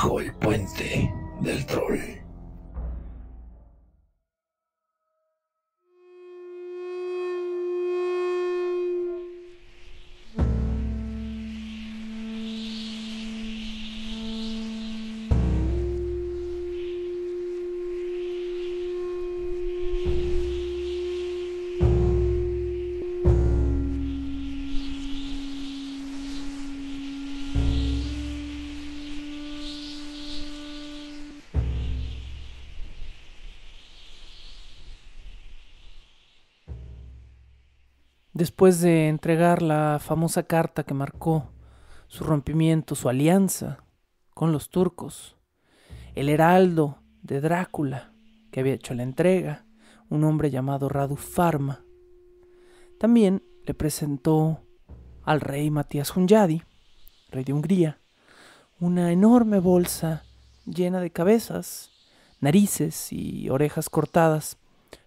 bajo el puente del troll. después de entregar la famosa carta que marcó su rompimiento, su alianza con los turcos, el heraldo de Drácula que había hecho la entrega, un hombre llamado Radu Farma, también le presentó al rey Matías Hunyadi, rey de Hungría, una enorme bolsa llena de cabezas, narices y orejas cortadas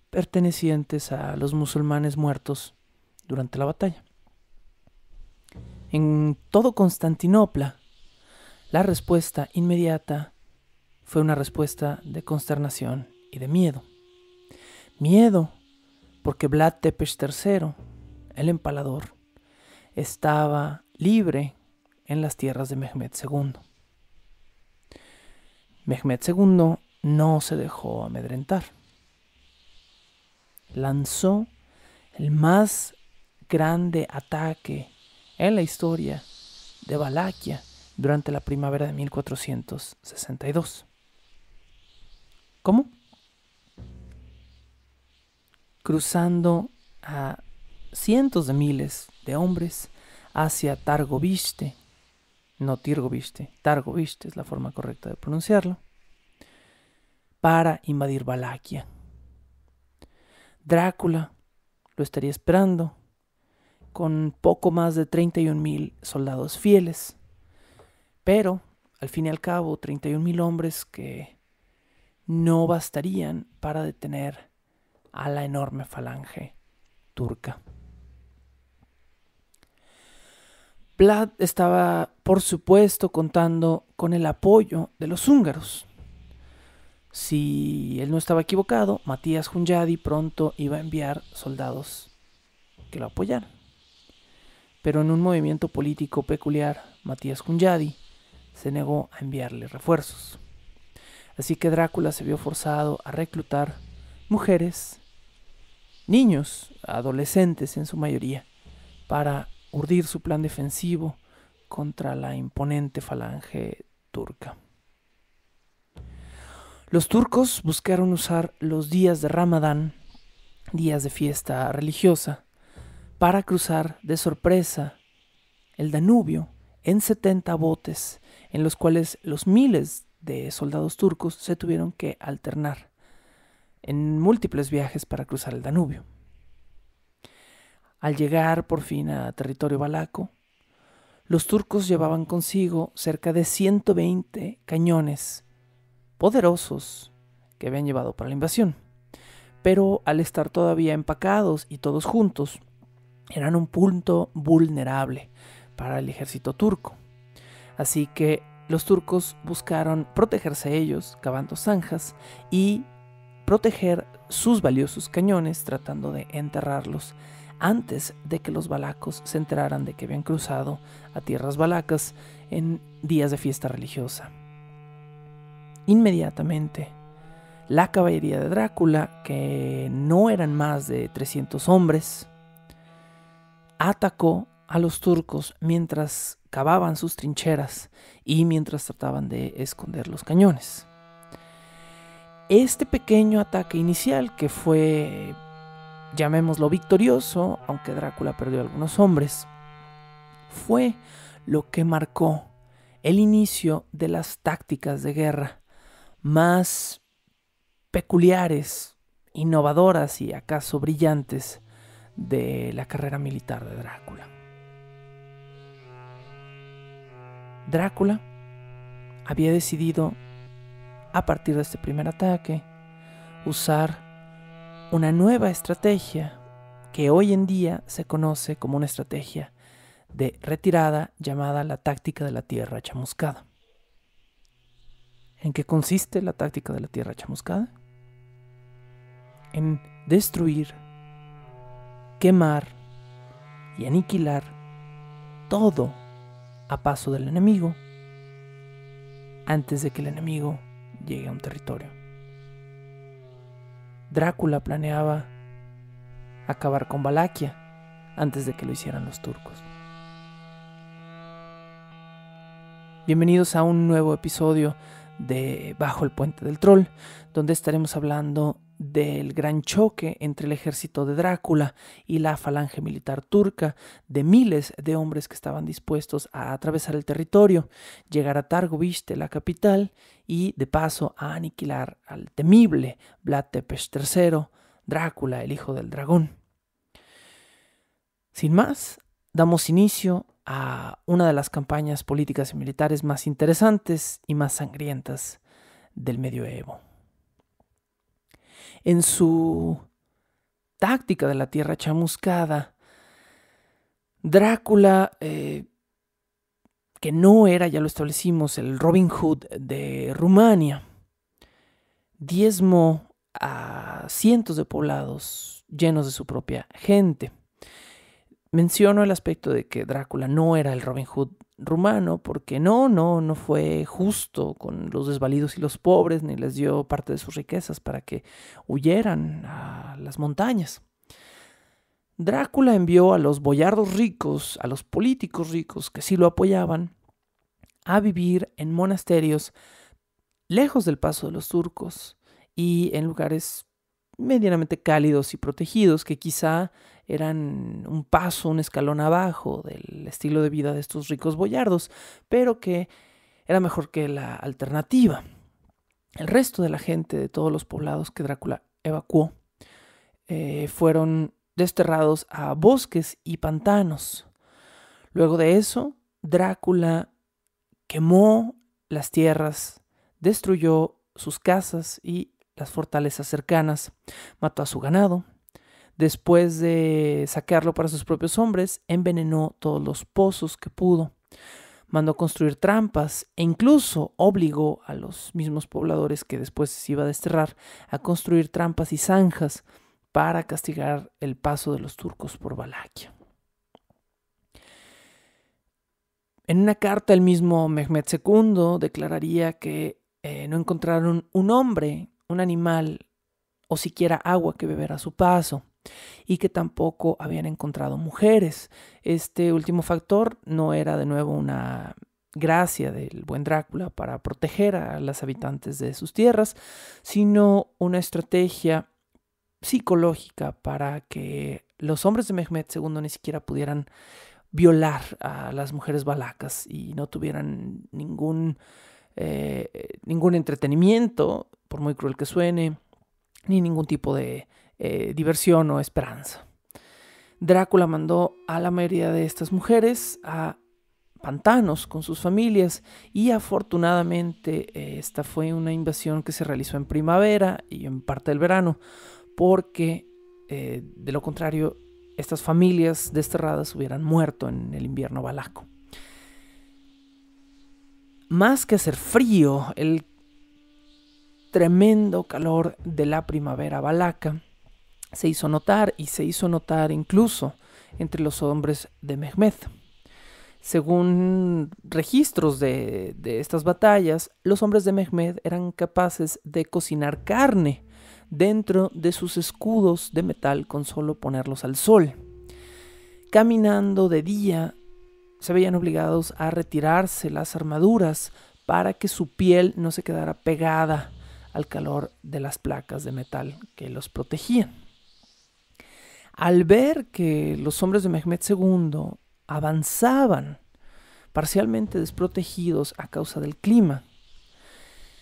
pertenecientes a los musulmanes muertos durante la batalla. En todo Constantinopla, la respuesta inmediata fue una respuesta de consternación y de miedo. Miedo porque Vlad Tepes III, el empalador, estaba libre en las tierras de Mehmed II. Mehmed II no se dejó amedrentar. Lanzó el más grande ataque en la historia de Valaquia durante la primavera de 1462. ¿Cómo? Cruzando a cientos de miles de hombres hacia Targoviste, no Tirgoviste, Targoviste es la forma correcta de pronunciarlo, para invadir Valaquia. Drácula lo estaría esperando con poco más de 31 mil soldados fieles. Pero, al fin y al cabo, 31.000 mil hombres que no bastarían para detener a la enorme falange turca. Vlad estaba, por supuesto, contando con el apoyo de los húngaros. Si él no estaba equivocado, Matías Hunyadi pronto iba a enviar soldados que lo apoyaran pero en un movimiento político peculiar, Matías Cunyadi, se negó a enviarle refuerzos. Así que Drácula se vio forzado a reclutar mujeres, niños, adolescentes en su mayoría, para urdir su plan defensivo contra la imponente falange turca. Los turcos buscaron usar los días de Ramadán, días de fiesta religiosa, para cruzar de sorpresa el Danubio en 70 botes, en los cuales los miles de soldados turcos se tuvieron que alternar en múltiples viajes para cruzar el Danubio. Al llegar por fin a territorio balaco, los turcos llevaban consigo cerca de 120 cañones poderosos que habían llevado para la invasión. Pero al estar todavía empacados y todos juntos, eran un punto vulnerable para el ejército turco. Así que los turcos buscaron protegerse ellos cavando zanjas y proteger sus valiosos cañones tratando de enterrarlos antes de que los balacos se enteraran de que habían cruzado a tierras balacas en días de fiesta religiosa. Inmediatamente, la caballería de Drácula, que no eran más de 300 hombres, atacó a los turcos mientras cavaban sus trincheras y mientras trataban de esconder los cañones. Este pequeño ataque inicial, que fue, llamémoslo, victorioso, aunque Drácula perdió algunos hombres, fue lo que marcó el inicio de las tácticas de guerra más peculiares, innovadoras y acaso brillantes de la carrera militar de Drácula. Drácula había decidido, a partir de este primer ataque, usar una nueva estrategia que hoy en día se conoce como una estrategia de retirada llamada la táctica de la tierra chamuscada. ¿En qué consiste la táctica de la tierra chamuscada? En destruir quemar y aniquilar todo a paso del enemigo antes de que el enemigo llegue a un territorio. Drácula planeaba acabar con Valaquia antes de que lo hicieran los turcos. Bienvenidos a un nuevo episodio de Bajo el Puente del Troll, donde estaremos hablando del gran choque entre el ejército de Drácula y la falange militar turca, de miles de hombres que estaban dispuestos a atravesar el territorio, llegar a Targoviste, la capital, y de paso a aniquilar al temible Vlad Tepes III, Drácula, el hijo del dragón. Sin más, damos inicio a una de las campañas políticas y militares más interesantes y más sangrientas del medioevo en su táctica de la tierra chamuscada. Drácula, eh, que no era, ya lo establecimos, el Robin Hood de Rumania, diezmo a cientos de poblados llenos de su propia gente. Menciono el aspecto de que Drácula no era el Robin Hood rumano porque no, no, no fue justo con los desvalidos y los pobres, ni les dio parte de sus riquezas para que huyeran a las montañas. Drácula envió a los boyardos ricos, a los políticos ricos que sí lo apoyaban, a vivir en monasterios lejos del paso de los turcos y en lugares medianamente cálidos y protegidos, que quizá eran un paso, un escalón abajo del estilo de vida de estos ricos boyardos, pero que era mejor que la alternativa. El resto de la gente de todos los poblados que Drácula evacuó eh, fueron desterrados a bosques y pantanos. Luego de eso, Drácula quemó las tierras, destruyó sus casas y las fortalezas cercanas, mató a su ganado. Después de saquearlo para sus propios hombres, envenenó todos los pozos que pudo, mandó construir trampas e incluso obligó a los mismos pobladores que después se iba a desterrar a construir trampas y zanjas para castigar el paso de los turcos por Valaquia. En una carta el mismo Mehmed II declararía que eh, no encontraron un hombre un animal o siquiera agua que beber a su paso y que tampoco habían encontrado mujeres. Este último factor no era de nuevo una gracia del buen Drácula para proteger a las habitantes de sus tierras, sino una estrategia psicológica para que los hombres de Mehmed II ni siquiera pudieran violar a las mujeres balacas y no tuvieran ningún, eh, ningún entretenimiento por muy cruel que suene, ni ningún tipo de eh, diversión o esperanza. Drácula mandó a la mayoría de estas mujeres a pantanos con sus familias y afortunadamente eh, esta fue una invasión que se realizó en primavera y en parte del verano porque eh, de lo contrario estas familias desterradas hubieran muerto en el invierno balaco. Más que hacer frío, el tremendo calor de la primavera balaca se hizo notar y se hizo notar incluso entre los hombres de Mehmed. Según registros de, estas batallas, los hombres de Mehmed eran capaces de cocinar carne dentro de sus escudos de metal con solo ponerlos al sol. Caminando de día, se veían obligados a retirarse las armaduras para que su piel no se quedara pegada al calor de las placas de metal que los protegían. Al ver que los hombres de Mehmed II avanzaban parcialmente desprotegidos a causa del clima,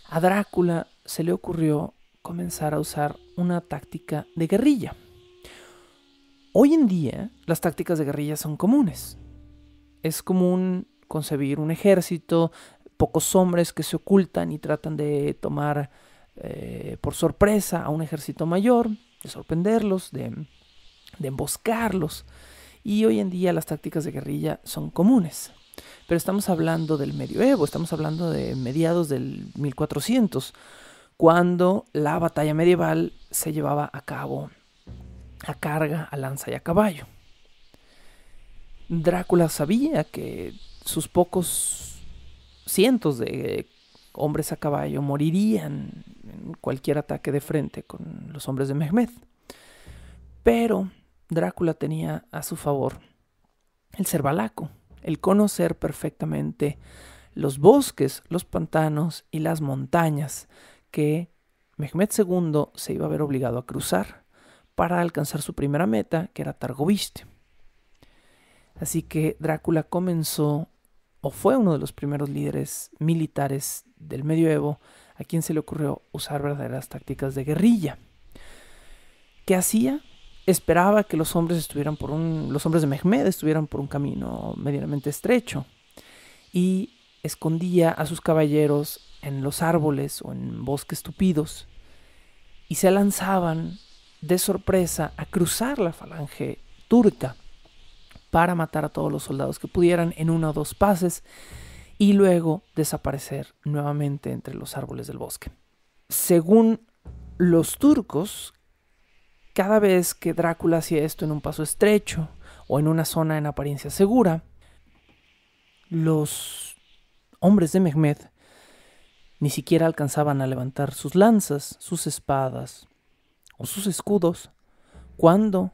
a Drácula se le ocurrió comenzar a usar una táctica de guerrilla. Hoy en día las tácticas de guerrilla son comunes. Es común concebir un ejército, pocos hombres que se ocultan y tratan de tomar eh, por sorpresa a un ejército mayor, de sorprenderlos, de, de emboscarlos. Y hoy en día las tácticas de guerrilla son comunes. Pero estamos hablando del medioevo, estamos hablando de mediados del 1400, cuando la batalla medieval se llevaba a cabo a carga, a lanza y a caballo. Drácula sabía que sus pocos cientos de hombres a caballo morirían cualquier ataque de frente con los hombres de Mehmed. Pero Drácula tenía a su favor el ser balaco, el conocer perfectamente los bosques, los pantanos y las montañas que Mehmed II se iba a ver obligado a cruzar para alcanzar su primera meta, que era Targoviste. Así que Drácula comenzó o fue uno de los primeros líderes militares del medioevo a quien se le ocurrió usar verdaderas tácticas de guerrilla. ¿Qué hacía? Esperaba que los hombres estuvieran por un. los hombres de Mehmed estuvieran por un camino medianamente estrecho. Y escondía a sus caballeros en los árboles o en bosques tupidos. Y se lanzaban de sorpresa a cruzar la falange turca para matar a todos los soldados que pudieran en uno o dos pases y luego desaparecer nuevamente entre los árboles del bosque. Según los turcos, cada vez que Drácula hacía esto en un paso estrecho o en una zona en apariencia segura, los hombres de Mehmed ni siquiera alcanzaban a levantar sus lanzas, sus espadas o sus escudos cuando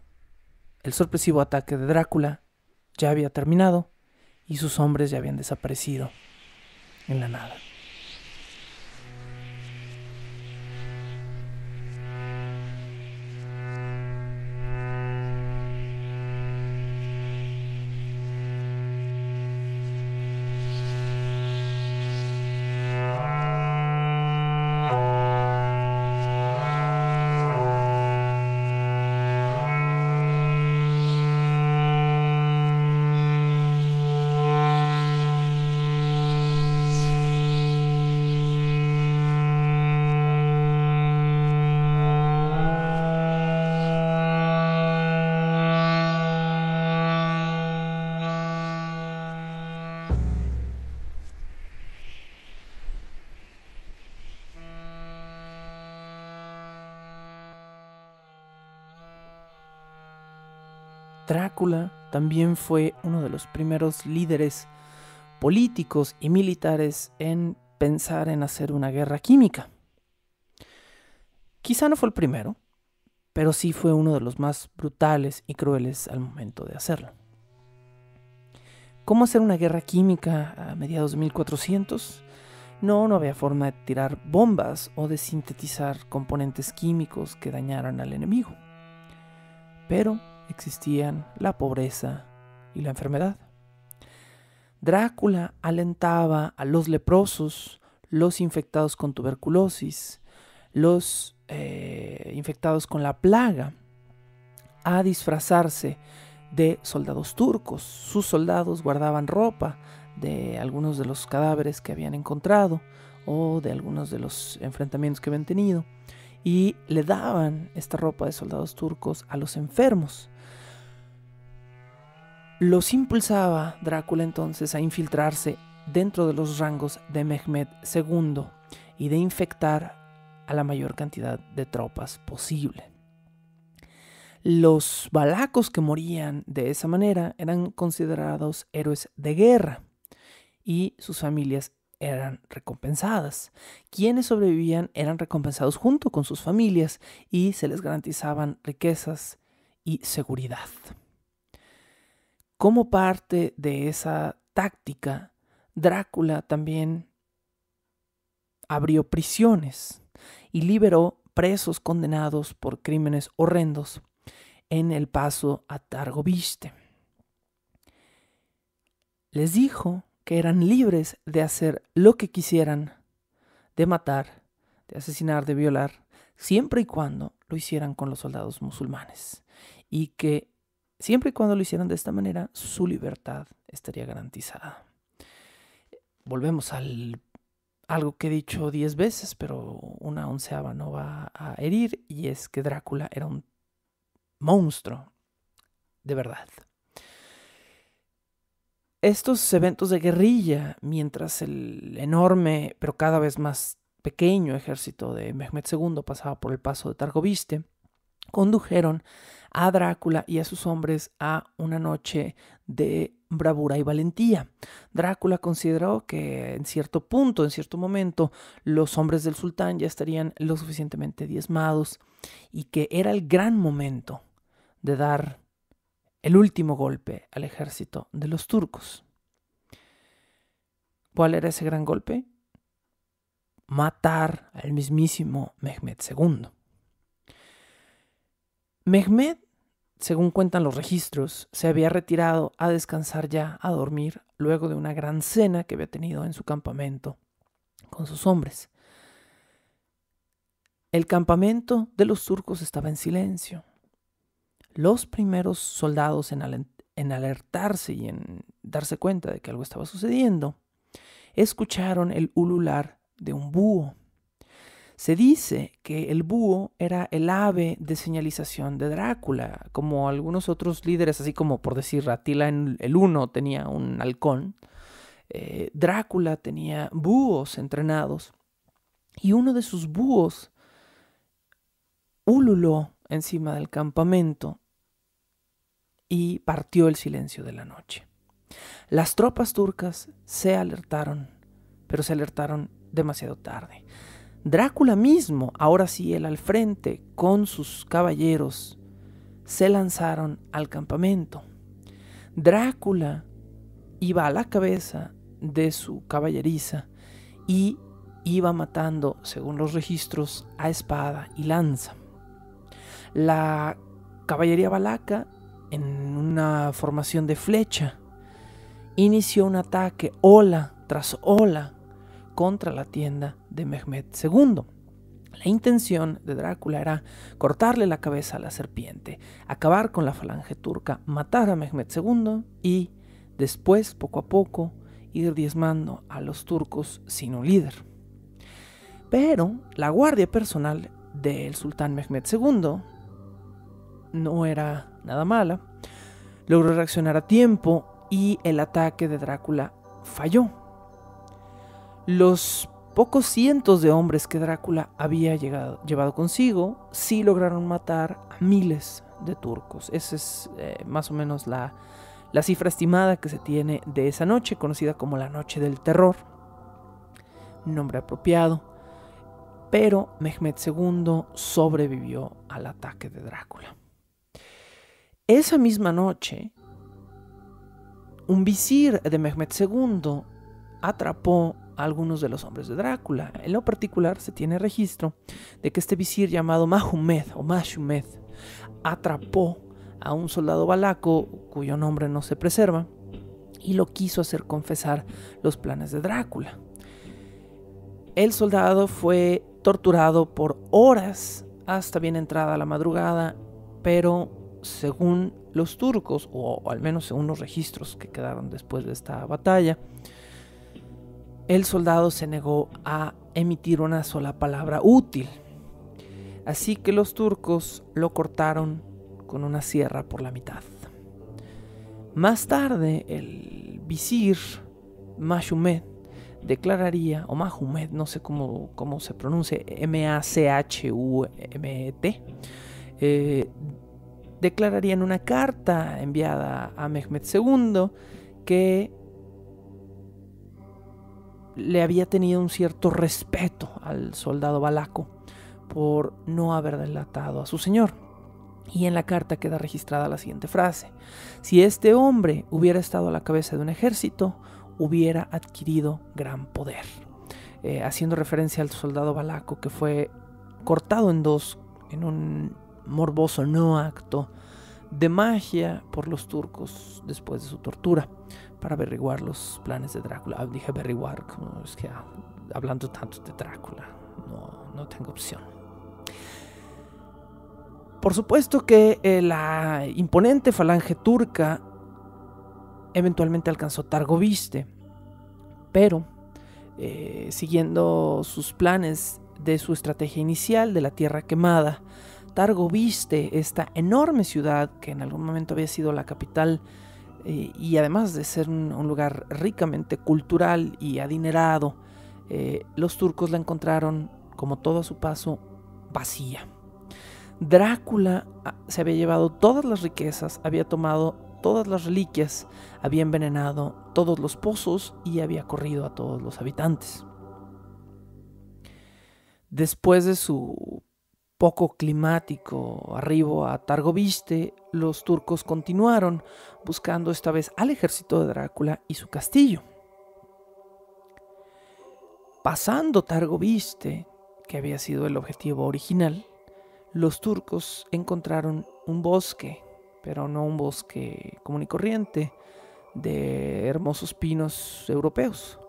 el sorpresivo ataque de Drácula ya había terminado y sus hombres ya habían desaparecido en la nada. Drácula también fue uno de los primeros líderes políticos y militares en pensar en hacer una guerra química. Quizá no fue el primero, pero sí fue uno de los más brutales y crueles al momento de hacerlo. ¿Cómo hacer una guerra química a mediados de 1400? No, no había forma de tirar bombas o de sintetizar componentes químicos que dañaran al enemigo. Pero existían la pobreza y la enfermedad. Drácula alentaba a los leprosos, los infectados con tuberculosis, los eh, infectados con la plaga, a disfrazarse de soldados turcos. Sus soldados guardaban ropa de algunos de los cadáveres que habían encontrado o de algunos de los enfrentamientos que habían tenido y le daban esta ropa de soldados turcos a los enfermos. Los impulsaba Drácula entonces a infiltrarse dentro de los rangos de Mehmed II y de infectar a la mayor cantidad de tropas posible. Los balacos que morían de esa manera eran considerados héroes de guerra y sus familias eran recompensadas. Quienes sobrevivían eran recompensados junto con sus familias y se les garantizaban riquezas y seguridad. Como parte de esa táctica, Drácula también abrió prisiones y liberó presos condenados por crímenes horrendos en el paso a Targoviste. Les dijo que eran libres de hacer lo que quisieran, de matar, de asesinar, de violar, siempre y cuando lo hicieran con los soldados musulmanes, y que Siempre y cuando lo hicieran de esta manera, su libertad estaría garantizada. Volvemos al algo que he dicho diez veces, pero una onceava no va a herir, y es que Drácula era un monstruo, de verdad. Estos eventos de guerrilla, mientras el enorme, pero cada vez más pequeño ejército de Mehmed II pasaba por el paso de Targoviste, condujeron a Drácula y a sus hombres a una noche de bravura y valentía. Drácula consideró que en cierto punto, en cierto momento, los hombres del sultán ya estarían lo suficientemente diezmados y que era el gran momento de dar el último golpe al ejército de los turcos. ¿Cuál era ese gran golpe? Matar al mismísimo Mehmed II. Mehmed según cuentan los registros, se había retirado a descansar ya, a dormir, luego de una gran cena que había tenido en su campamento con sus hombres. El campamento de los turcos estaba en silencio. Los primeros soldados en, alertarse y en darse cuenta de que algo estaba sucediendo, escucharon el ulular de un búho se dice que el búho era el ave de señalización de Drácula, como algunos otros líderes, así como por decir Ratila en el 1 tenía un halcón, eh, Drácula tenía búhos entrenados y uno de sus búhos ululó encima del campamento y partió el silencio de la noche. Las tropas turcas se alertaron, pero se alertaron demasiado tarde. Drácula mismo, ahora sí él al frente, con sus caballeros, se lanzaron al campamento. Drácula iba a la cabeza de su caballeriza y iba matando, según los registros, a espada y lanza. La caballería balaca, en una formación de flecha, inició un ataque ola tras ola contra la tienda de Mehmed II. La intención de Drácula era cortarle la cabeza a la serpiente, acabar con la falange turca, matar a Mehmed II y después, poco a poco, ir diezmando a los turcos sin un líder. Pero la guardia personal del sultán Mehmed II no era nada mala, logró reaccionar a tiempo y el ataque de Drácula falló. Los pocos cientos de hombres que Drácula había llegado, llevado consigo sí lograron matar a miles de turcos. Esa es eh, más o menos la, la cifra estimada que se tiene de esa noche, conocida como la Noche del Terror. Nombre apropiado. Pero Mehmed II sobrevivió al ataque de Drácula. Esa misma noche, un visir de Mehmed II atrapó algunos de los hombres de Drácula. En lo particular se tiene registro de que este visir llamado Mahumed o Mashumed atrapó a un soldado balaco cuyo nombre no se preserva y lo quiso hacer confesar los planes de Drácula. El soldado fue torturado por horas hasta bien entrada la madrugada, pero según los turcos, o al menos según los registros que quedaron después de esta batalla, el soldado se negó a emitir una sola palabra útil. Así que los turcos lo cortaron con una sierra por la mitad. Más tarde, el visir Mashumed declararía, o Mahumed, no sé cómo, cómo se pronuncia, M-A-C-H-U-M-E-T, eh, declararía en una carta enviada a Mehmed II que le había tenido un cierto respeto al soldado Balaco por no haber delatado a su señor. Y en la carta queda registrada la siguiente frase. Si este hombre hubiera estado a la cabeza de un ejército, hubiera adquirido gran poder. Eh, haciendo referencia al soldado Balaco que fue cortado en dos en un morboso no acto de magia por los turcos después de su tortura para averiguar los planes de Drácula. Ah, dije averiguar, como es que ah, hablando tanto de Drácula, no, no tengo opción. Por supuesto que eh, la imponente falange turca eventualmente alcanzó Targoviste, pero eh, siguiendo sus planes de su estrategia inicial de la Tierra Quemada, Targoviste, esta enorme ciudad que en algún momento había sido la capital eh, y además de ser un, lugar ricamente cultural y adinerado, eh, los turcos la encontraron, como todo a su paso, vacía. Drácula ah, se había llevado todas las riquezas, había tomado todas las reliquias, había envenenado todos los pozos y había corrido a todos los habitantes. Después de su poco climático arribo a Targoviste, los turcos continuaron buscando esta vez al ejército de Drácula y su castillo. Pasando Targoviste, que había sido el objetivo original, los turcos encontraron un bosque, pero no un bosque común y corriente, de hermosos pinos europeos.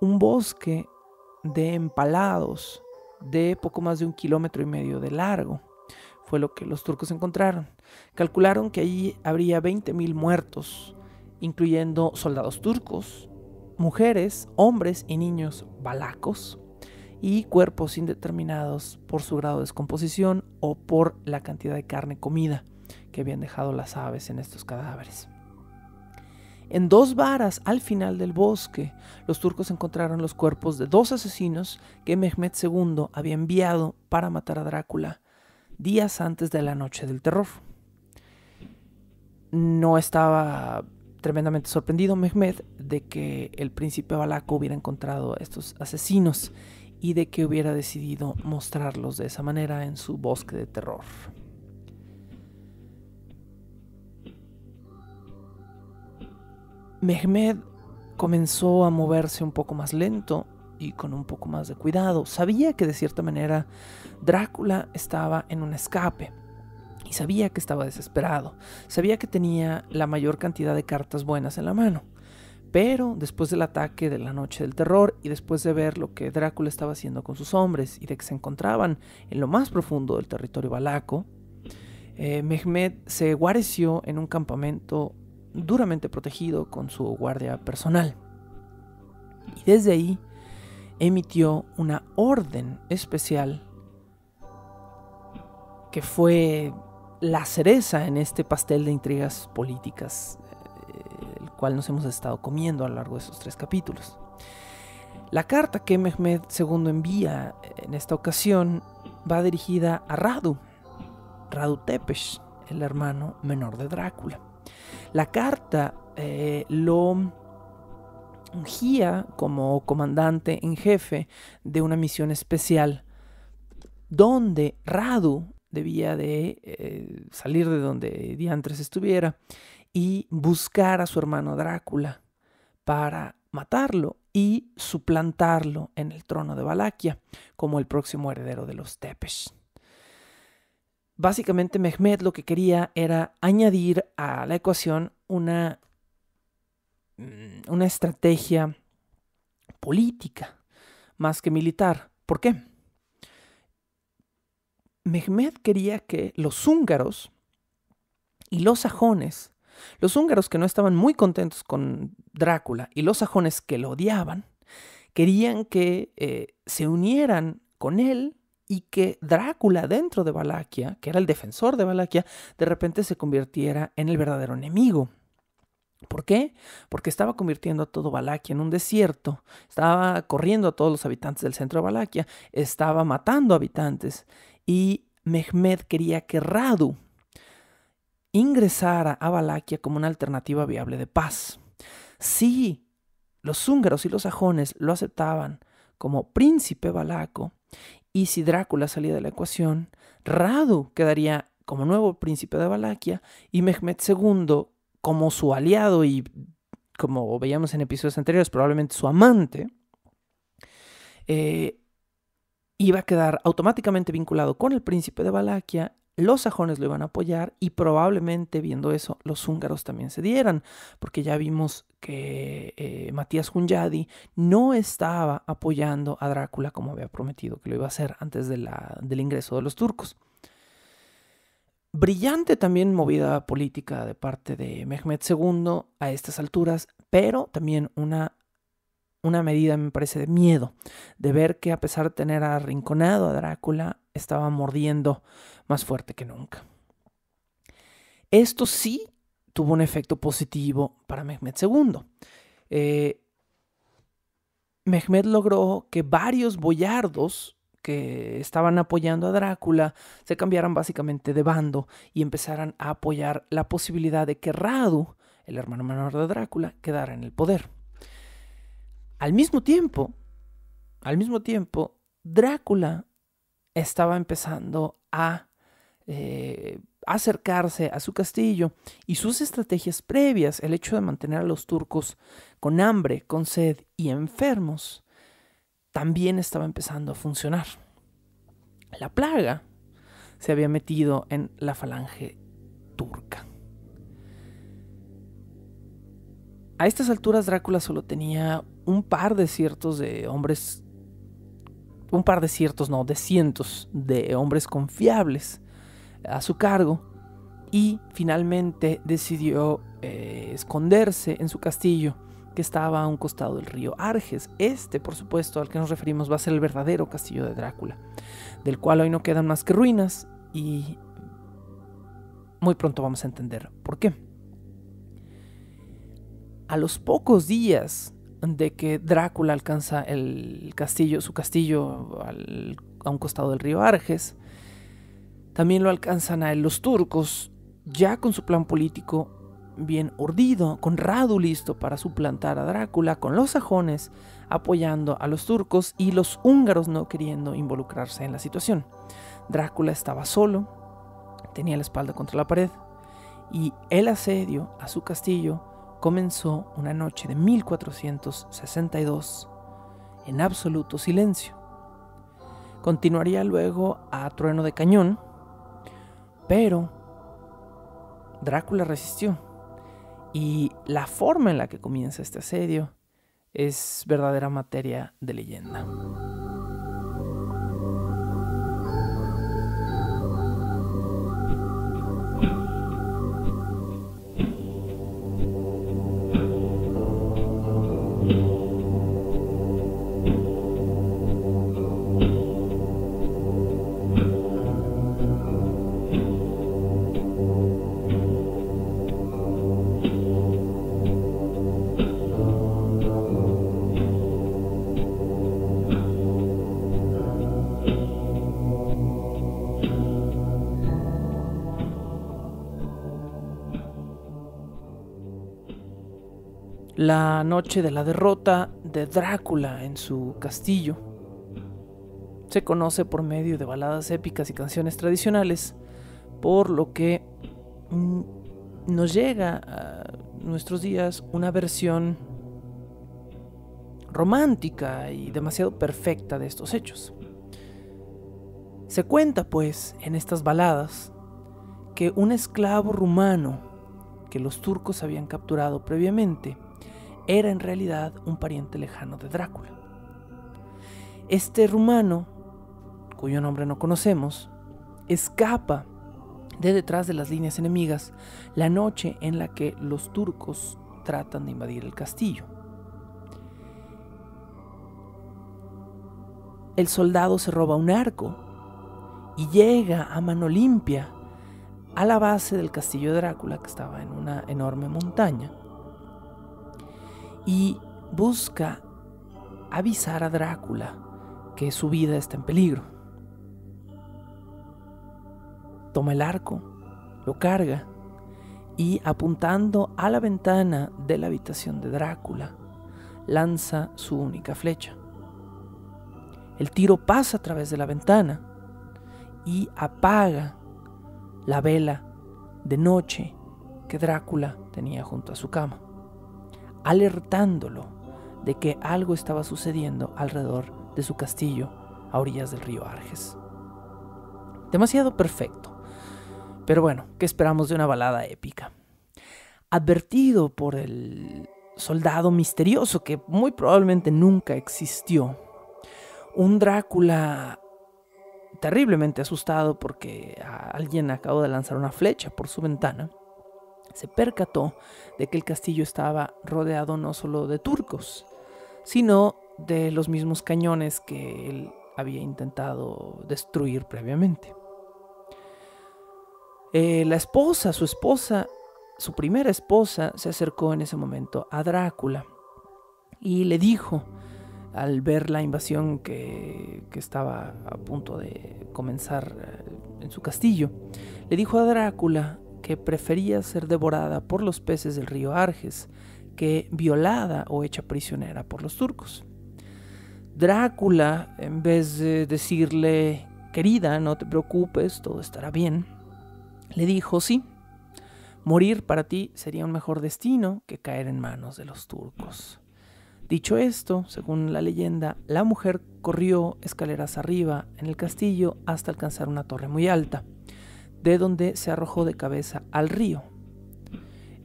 Un bosque de empalados de poco más de un kilómetro y medio de largo. Fue lo que los turcos encontraron. Calcularon que allí habría 20.000 muertos, incluyendo soldados turcos, mujeres, hombres y niños balacos y cuerpos indeterminados por su grado de descomposición o por la cantidad de carne comida que habían dejado las aves en estos cadáveres. En dos varas al final del bosque, los turcos encontraron los cuerpos de dos asesinos que Mehmed II había enviado para matar a Drácula días antes de la noche del terror. No estaba tremendamente sorprendido Mehmed de que el príncipe Balaco hubiera encontrado a estos asesinos y de que hubiera decidido mostrarlos de esa manera en su bosque de terror. Mehmed comenzó a moverse un poco más lento y con un poco más de cuidado. Sabía que de cierta manera Drácula estaba en un escape y sabía que estaba desesperado. Sabía que tenía la mayor cantidad de cartas buenas en la mano. Pero después del ataque de la noche del terror y después de ver lo que Drácula estaba haciendo con sus hombres y de que se encontraban en lo más profundo del territorio balaco, eh, Mehmed se guareció en un campamento duramente protegido con su guardia personal. Y desde ahí emitió una orden especial que fue la cereza en este pastel de intrigas políticas, eh, el cual nos hemos estado comiendo a lo largo de estos tres capítulos. La carta que Mehmed II envía en esta ocasión va dirigida a Radu, Radu Tepesh, el hermano menor de Drácula. La carta eh, lo ungía como comandante en jefe de una misión especial donde Radu debía de eh, salir de donde Diantres estuviera y buscar a su hermano Drácula para matarlo y suplantarlo en el trono de Valaquia como el próximo heredero de los Tepes. Básicamente Mehmed lo que quería era añadir a la ecuación una, mm, una estrategia política más que militar. ¿Por qué? Mehmed quería que los húngaros y los sajones, los húngaros que no estaban muy contentos con Drácula y los sajones que lo odiaban, querían que eh, se unieran con él y que Drácula dentro de Valaquia, que era el defensor de Valaquia, de repente se convirtiera en el verdadero enemigo. ¿Por qué? Porque estaba convirtiendo a todo Valaquia en un desierto, estaba corriendo a todos los habitantes del centro de Valaquia, estaba matando habitantes y Mehmed quería que Radu ingresara a Valaquia como una alternativa viable de paz. Si los húngaros y los sajones lo aceptaban como príncipe valaco y si Drácula salía de la ecuación, Radu quedaría como nuevo príncipe de Valaquia y Mehmed II como su aliado y, como veíamos en episodios anteriores, probablemente su amante, eh, iba a quedar automáticamente vinculado con el príncipe de Valaquia, los sajones lo iban a apoyar y probablemente viendo eso los húngaros también se dieran, porque ya vimos que eh, Matías Hunyadi no estaba apoyando a Drácula como había prometido que lo iba a hacer antes del ingreso de los turcos. Brillante también movida política de parte de Mehmed II a estas alturas, pero también una, una medida, me parece, de miedo, de ver que a pesar de tener arrinconado a Drácula, estaba mordiendo más fuerte que nunca. Esto sí tuvo un efecto positivo para Mehmed II. Eh, Mehmed logró que varios boyardos que estaban apoyando a Drácula se cambiaran básicamente de bando y empezaran a apoyar la posibilidad de que Radu, el hermano menor de Drácula, quedara en el poder. Al mismo tiempo, al mismo tiempo, Drácula estaba empezando a eh, acercarse a su castillo y sus estrategias previas, el hecho de mantener a los turcos con hambre, con sed y enfermos, también estaba empezando a funcionar. La plaga se había metido en la falange turca. A estas alturas Drácula solo tenía un par de ciertos de hombres, un par de ciertos, no, de cientos de hombres confiables a su cargo y finalmente decidió eh, esconderse en su castillo que estaba a un costado del río Arges. Este, por supuesto, al que nos referimos va a ser el verdadero castillo de Drácula, del cual hoy no quedan más que ruinas y muy pronto vamos a entender por qué. A los pocos días de que Drácula alcanza el castillo, su castillo a un costado del río Arges, también lo alcanzan a él los turcos, ya con su plan político bien urdido, con Radu listo para suplantar a Drácula, con los sajones apoyando a los turcos y los húngaros no queriendo involucrarse en la situación. Drácula estaba solo, tenía la espalda contra la pared, y el asedio a su castillo comenzó una noche de 1462 en absoluto silencio. Continuaría luego a trueno de cañón, pero Drácula resistió. Y la forma en la que comienza este asedio es verdadera materia de leyenda. la noche de la derrota de Drácula en su castillo. Se conoce por medio de baladas épicas y canciones tradicionales, por lo que mm, nos llega a nuestros días una versión romántica y demasiado perfecta de estos hechos. Se cuenta, pues, en estas baladas, que un esclavo rumano que los turcos habían capturado previamente era en realidad un pariente lejano de Drácula. Este rumano, cuyo nombre no conocemos, escapa de detrás de las líneas enemigas la noche en la que los turcos tratan de invadir el castillo. El soldado se roba un arco y llega a mano limpia a la base del castillo de Drácula que estaba en una enorme montaña y busca avisar a Drácula que su vida está en peligro. Toma el arco, lo carga y apuntando a la ventana de la habitación de Drácula, lanza su única flecha. El tiro pasa a través de la ventana y apaga la vela de noche que Drácula tenía junto a su cama alertándolo de que algo estaba sucediendo alrededor de su castillo a orillas del río Arges. Demasiado perfecto. Pero bueno, ¿qué esperamos de una balada épica? Advertido por el soldado misterioso que muy probablemente nunca existió, un Drácula terriblemente asustado porque alguien acabó de lanzar una flecha por su ventana, se percató de que el castillo estaba rodeado no solo de turcos, sino de los mismos cañones que él había intentado destruir previamente. Eh, la esposa, su esposa, su primera esposa, se acercó en ese momento a Drácula y le dijo, al ver la invasión que, estaba a punto de comenzar eh, en su castillo, le dijo a Drácula que prefería ser devorada por los peces del río Arges que violada o hecha prisionera por los turcos. Drácula, en vez de decirle, querida, no te preocupes, todo estará bien, le dijo, sí, morir para ti sería un mejor destino que caer en manos de los turcos. Dicho esto, según la leyenda, la mujer corrió escaleras arriba en el castillo hasta alcanzar una torre muy alta de donde se arrojó de cabeza al río.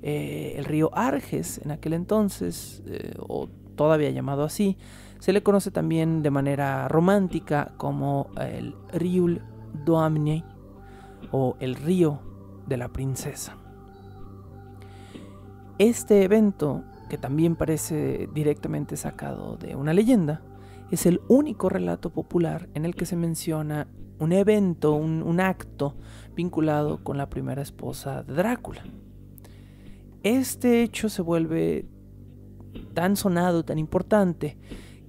Eh, el río Arges, en aquel entonces, eh, o todavía llamado así, se le conoce también de manera romántica como el Riul Doamnei o el río de la princesa. Este evento, que también parece directamente sacado de una leyenda, es el único relato popular en el que se menciona un evento, un, acto vinculado con la primera esposa de Drácula. Este hecho se vuelve tan sonado, tan importante,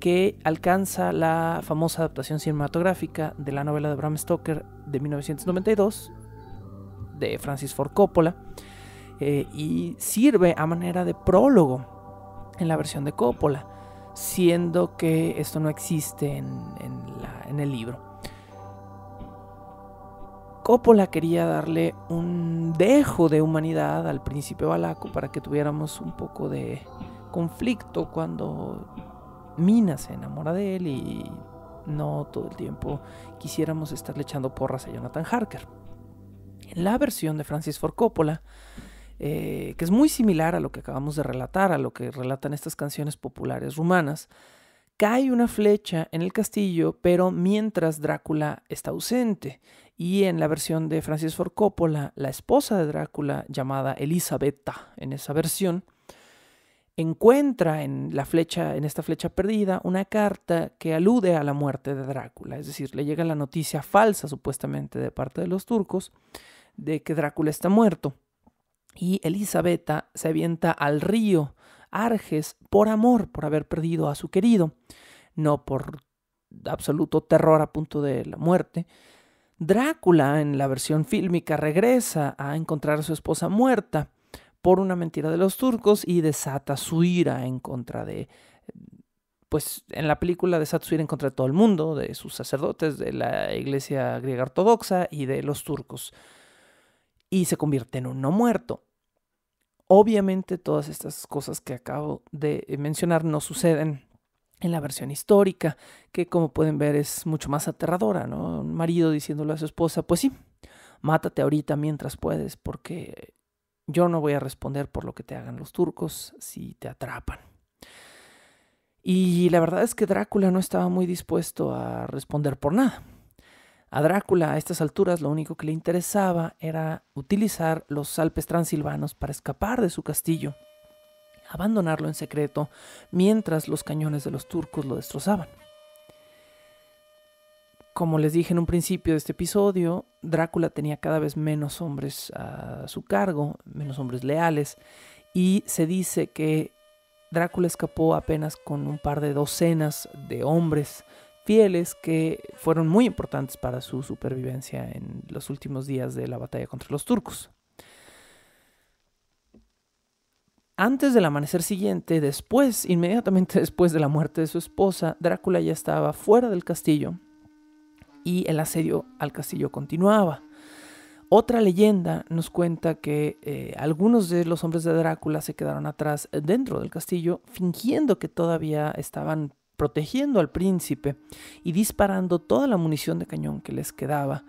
que alcanza la famosa adaptación cinematográfica de la novela de Bram Stoker de 1992, de Francis Ford Coppola, eh, y sirve a manera de prólogo en la versión de Coppola, siendo que esto no existe en el libro. Coppola quería darle un dejo de humanidad al príncipe Balaco para que tuviéramos un poco de conflicto cuando Mina se enamora de él y no todo el tiempo quisiéramos estarle echando porras a Jonathan Harker. En la versión de Francis Ford Coppola, eh, que es muy similar a lo que acabamos de relatar, a lo que relatan estas canciones populares rumanas, cae una flecha en el castillo, pero mientras Drácula está ausente. Y en la versión de Francis Ford Coppola, la esposa de Drácula, llamada Elisabetta, en esa versión, encuentra en, la flecha, en esta flecha perdida una carta que alude a la muerte de Drácula. Es decir, le llega la noticia falsa, supuestamente, de parte de los turcos, de que Drácula está muerto. Y Elisabetta se avienta al río Arges por amor, por haber perdido a su querido, no por absoluto terror a punto de la muerte, Drácula, en la versión fílmica, regresa a encontrar a su esposa muerta por una mentira de los turcos y desata su ira en contra de pues en la película desata su ira en contra de todo el mundo, de sus sacerdotes, de la iglesia griega ortodoxa y de los turcos. Y se convierte en un no muerto. Obviamente todas estas cosas que acabo de mencionar no suceden en la versión histórica, que como pueden ver es mucho más aterradora, ¿no? Un marido diciéndole a su esposa, pues sí, mátate ahorita mientras puedes, porque yo no voy a responder por lo que te hagan los turcos si te atrapan. Y la verdad es que Drácula no estaba muy dispuesto a responder por nada. A Drácula a estas alturas lo único que le interesaba era utilizar los Alpes transilvanos para escapar de su castillo abandonarlo en secreto mientras los cañones de los turcos lo destrozaban. Como les dije en un principio de este episodio, Drácula tenía cada vez menos hombres a su cargo, menos hombres leales, y se dice que Drácula escapó apenas con un par de docenas de hombres fieles que fueron muy importantes para su supervivencia en los últimos días de la batalla contra los turcos. Antes del amanecer siguiente, después, inmediatamente después de la muerte de su esposa, Drácula ya estaba fuera del castillo y el asedio al castillo continuaba. Otra leyenda nos cuenta que eh, algunos de los hombres de Drácula se quedaron atrás dentro del castillo, fingiendo que todavía estaban protegiendo al príncipe y disparando toda la munición de cañón que les quedaba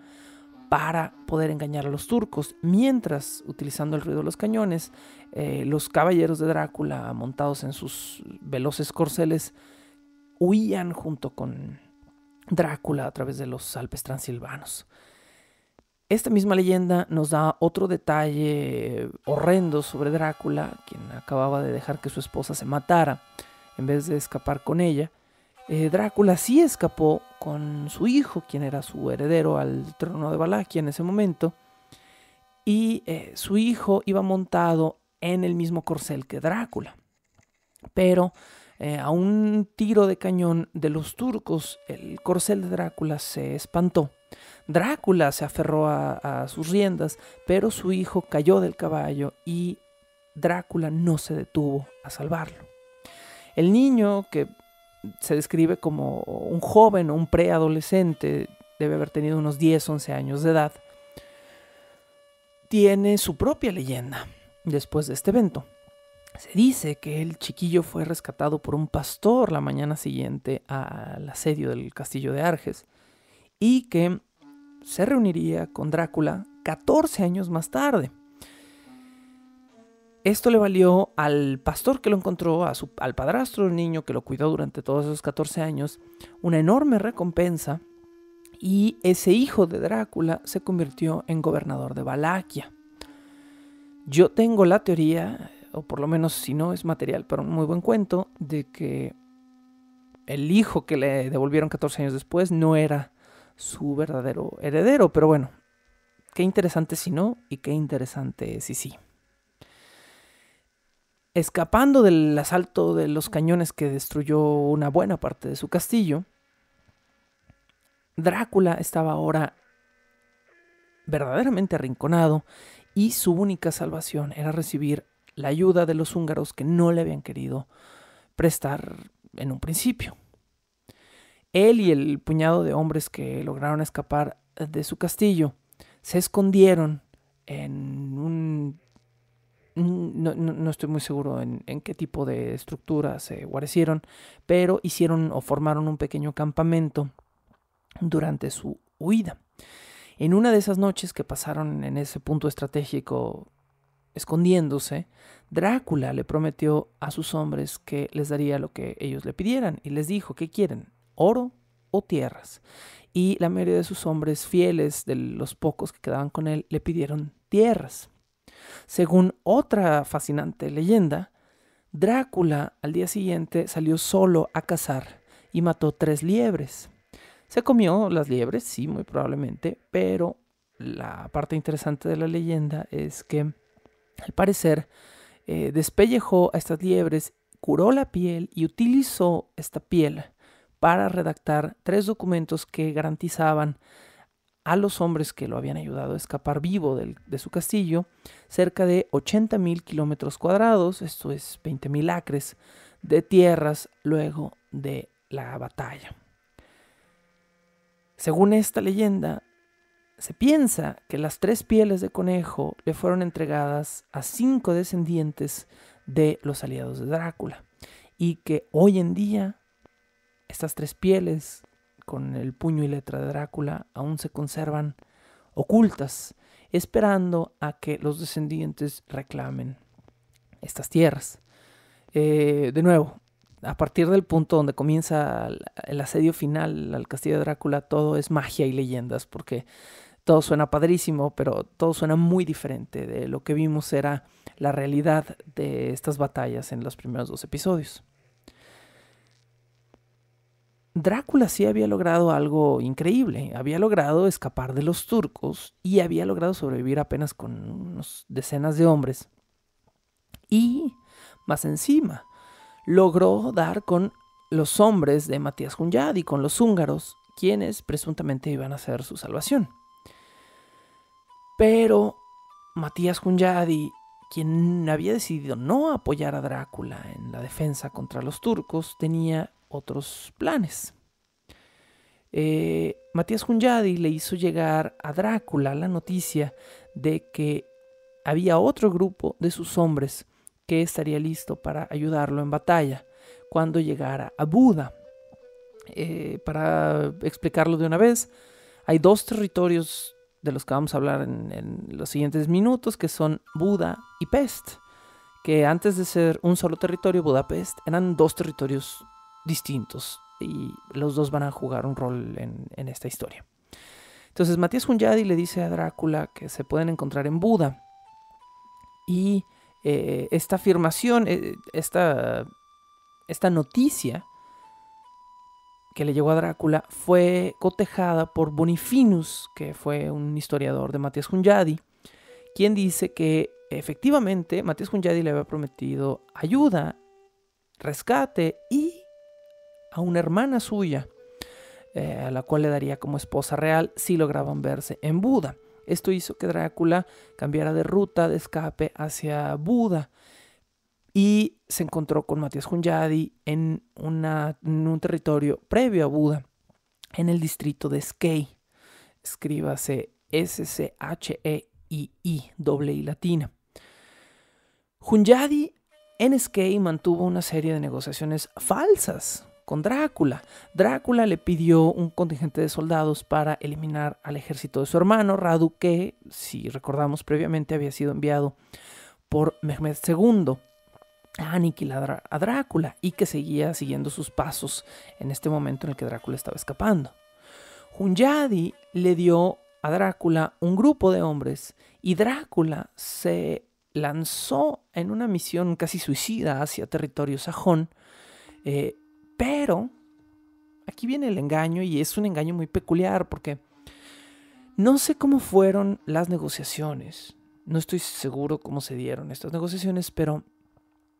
para poder engañar a los turcos, mientras, utilizando el ruido de los cañones, eh, los caballeros de Drácula, montados en sus veloces corceles, huían junto con Drácula a través de los Alpes transilvanos. Esta misma leyenda nos da otro detalle horrendo sobre Drácula, quien acababa de dejar que su esposa se matara en vez de escapar con ella. Eh, Drácula sí escapó con su hijo, quien era su heredero al trono de Valaquia en ese momento, y eh, su hijo iba montado en el mismo corcel que Drácula. Pero eh, a un tiro de cañón de los turcos, el corcel de Drácula se espantó. Drácula se aferró a, a sus riendas, pero su hijo cayó del caballo y Drácula no se detuvo a salvarlo. El niño, que se describe como un joven o un preadolescente, debe haber tenido unos 10, 11 años de edad, tiene su propia leyenda después de este evento. Se dice que el chiquillo fue rescatado por un pastor la mañana siguiente al asedio del castillo de Arges y que se reuniría con Drácula 14 años más tarde. Esto le valió al pastor que lo encontró, a su, al padrastro del niño que lo cuidó durante todos esos 14 años, una enorme recompensa y ese hijo de Drácula se convirtió en gobernador de Valaquia. Yo tengo la teoría, o por lo menos si no es material, pero un muy buen cuento, de que el hijo que le devolvieron 14 años después no era su verdadero heredero, pero bueno, qué interesante si no y qué interesante si sí escapando del asalto de los cañones que destruyó una buena parte de su castillo, Drácula estaba ahora verdaderamente arrinconado y su única salvación era recibir la ayuda de los húngaros que no le habían querido prestar en un principio. Él y el puñado de hombres que lograron escapar de su castillo se escondieron en un no, estoy muy seguro en, qué tipo de estructura se guarecieron, pero hicieron o formaron un pequeño campamento durante su huida. En una de esas noches que pasaron en ese punto estratégico escondiéndose, Drácula le prometió a sus hombres que les daría lo que ellos le pidieran y les dijo, ¿qué quieren? ¿Oro o tierras? Y la mayoría de sus hombres fieles, de los pocos que quedaban con él, le pidieron tierras. Según otra fascinante leyenda, Drácula al día siguiente salió solo a cazar y mató tres liebres. Se comió las liebres, sí, muy probablemente, pero la parte interesante de la leyenda es que, al parecer, eh, despellejó a estas liebres, curó la piel y utilizó esta piel para redactar tres documentos que garantizaban a los hombres que lo habían ayudado a escapar vivo del, de su castillo cerca de 80.000 kilómetros cuadrados, esto es 20.000 acres, de tierras luego de la batalla. Según esta leyenda, se piensa que las tres pieles de conejo le fueron entregadas a cinco descendientes de los aliados de Drácula y que hoy en día estas tres pieles con el puño y letra de Drácula aún se conservan ocultas, esperando a que los descendientes reclamen estas tierras. Eh, de nuevo, a partir del punto donde comienza el asedio final al castillo de Drácula, todo es magia y leyendas, porque todo suena padrísimo, pero todo suena muy diferente de lo que vimos era la realidad de estas batallas en los primeros dos episodios. Drácula sí había logrado algo increíble, había logrado escapar de los turcos y había logrado sobrevivir apenas con unas decenas de hombres. Y, más encima, logró dar con los hombres de Matías Hunyadi, y con los húngaros, quienes presuntamente iban a ser su salvación. Pero Matías Hunyadi, quien había decidido no apoyar a Drácula en la defensa contra los turcos, tenía otros planes. Eh, Matías Hunyadi le hizo llegar a Drácula la noticia de que había otro grupo de sus hombres que estaría listo para ayudarlo en batalla cuando llegara a Buda. Eh, para explicarlo de una vez, hay dos territorios de los que vamos a hablar en, en, los siguientes minutos, que son Buda y Pest, que antes de ser un solo territorio, Budapest, eran dos territorios distintos y los dos van a jugar un rol en, esta historia. Entonces Matías Hunyadi le dice a Drácula que se pueden encontrar en Buda y eh, esta afirmación, eh, esta, esta noticia que le llegó a Drácula fue cotejada por Bonifinus, que fue un historiador de Matías Hunyadi, quien dice que efectivamente Matías Hunyadi le había prometido ayuda, rescate y a una hermana suya, eh, a la cual le daría como esposa real si lograban verse en Buda. Esto hizo que Drácula cambiara de ruta de escape hacia Buda y se encontró con Matías Hunyadi en, una, un territorio previo a Buda, en el distrito de Skei. Escríbase S-C-H-E-I-I, doble I latina. Hunyadi en Skei mantuvo una serie de negociaciones falsas con Drácula. Drácula le pidió un contingente de soldados para eliminar al ejército de su hermano Radu, que, si recordamos previamente, había sido enviado por Mehmed II a aniquilar a Drácula y que seguía siguiendo sus pasos en este momento en el que Drácula estaba escapando. Hunyadi le dio a Drácula un grupo de hombres y Drácula se lanzó en una misión casi suicida hacia territorio sajón, eh, pero aquí viene el engaño y es un engaño muy peculiar porque no sé cómo fueron las negociaciones. No estoy seguro cómo se dieron estas negociaciones, pero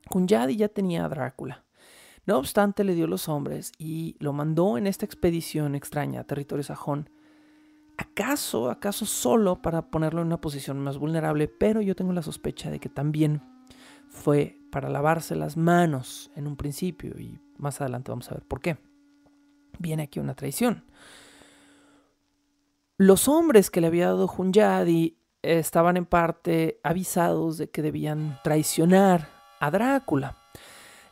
Kunyadi ya tenía a Drácula. No obstante, le dio los hombres y lo mandó en esta expedición extraña a territorio sajón. ¿Acaso, acaso solo para ponerlo en una posición más vulnerable? Pero yo tengo la sospecha de que también fue para lavarse las manos en un principio y más adelante vamos a ver por qué. Viene aquí una traición. Los hombres que le había dado Hunyadi estaban en parte avisados de que debían traicionar a Drácula.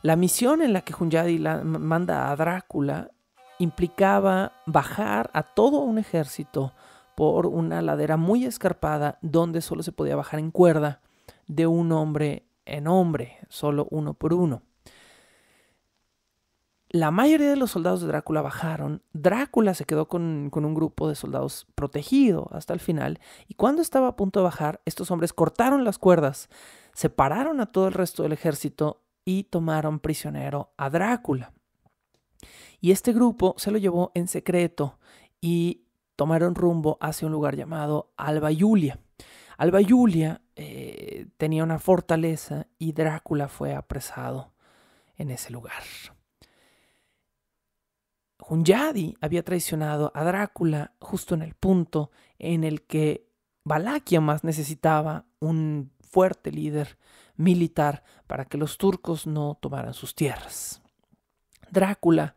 La misión en la que Hunyadi la manda a Drácula implicaba bajar a todo un ejército por una ladera muy escarpada donde solo se podía bajar en cuerda de un hombre en hombre, solo uno por uno. La mayoría de los soldados de Drácula bajaron, Drácula se quedó con, un grupo de soldados protegido hasta el final, y cuando estaba a punto de bajar, estos hombres cortaron las cuerdas, separaron a todo el resto del ejército y tomaron prisionero a Drácula. Y este grupo se lo llevó en secreto y tomaron rumbo hacia un lugar llamado Alba Iulia. Alba Iulia eh, tenía una fortaleza y Drácula fue apresado en ese lugar. Hunyadi había traicionado a Drácula justo en el punto en el que Valaquia más necesitaba un fuerte líder militar para que los turcos no tomaran sus tierras. Drácula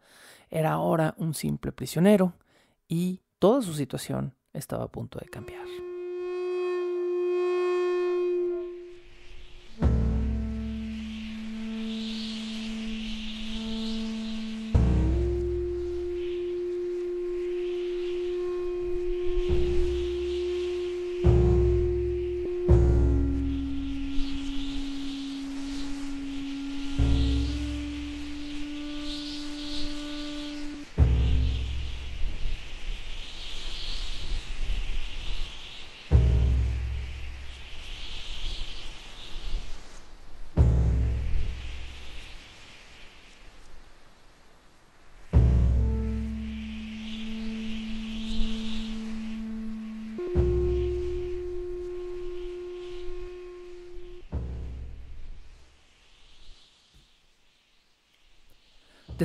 era ahora un simple prisionero y toda su situación estaba a punto de cambiar.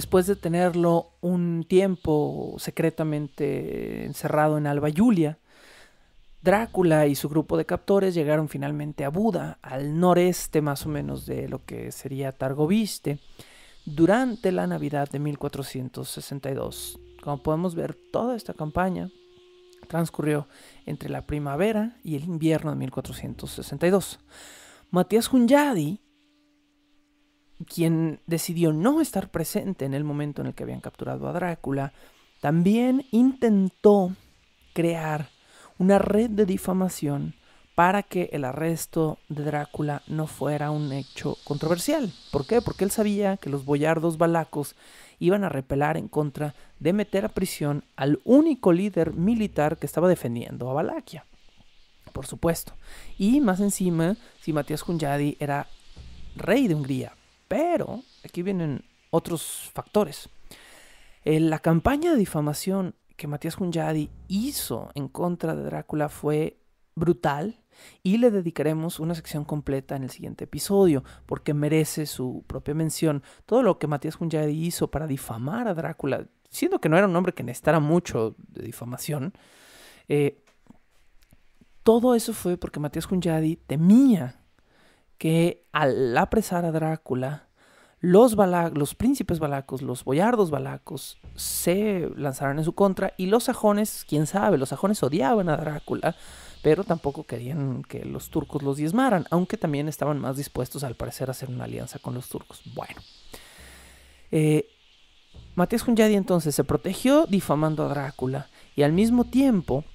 después de tenerlo un tiempo secretamente encerrado en Alba Julia, Drácula y su grupo de captores llegaron finalmente a Buda, al noreste más o menos de lo que sería Targoviste, durante la Navidad de 1462. Como podemos ver, toda esta campaña transcurrió entre la primavera y el invierno de 1462. Matías Hunyadi quien decidió no estar presente en el momento en el que habían capturado a Drácula, también intentó crear una red de difamación para que el arresto de Drácula no fuera un hecho controversial. ¿Por qué? Porque él sabía que los boyardos balacos iban a repelar en contra de meter a prisión al único líder militar que estaba defendiendo a Valaquia. Por supuesto. Y más encima, si Matías Hunyadi era rey de Hungría, pero aquí vienen otros factores. Eh, la campaña de difamación que Matías Hunyadi hizo en contra de Drácula fue brutal y le dedicaremos una sección completa en el siguiente episodio porque merece su propia mención todo lo que Matías Hunyadi hizo para difamar a Drácula, siendo que no era un hombre que necesitara mucho de difamación. Eh, todo eso fue porque Matías Hunyadi temía que al apresar a Drácula, los, los príncipes balacos, los boyardos balacos, se lanzaron en su contra y los sajones, quién sabe, los sajones odiaban a Drácula, pero tampoco querían que los turcos los diezmaran, aunque también estaban más dispuestos al parecer a hacer una alianza con los turcos. Bueno. Eh, Matías Hunyadi entonces se protegió difamando a Drácula y al mismo tiempo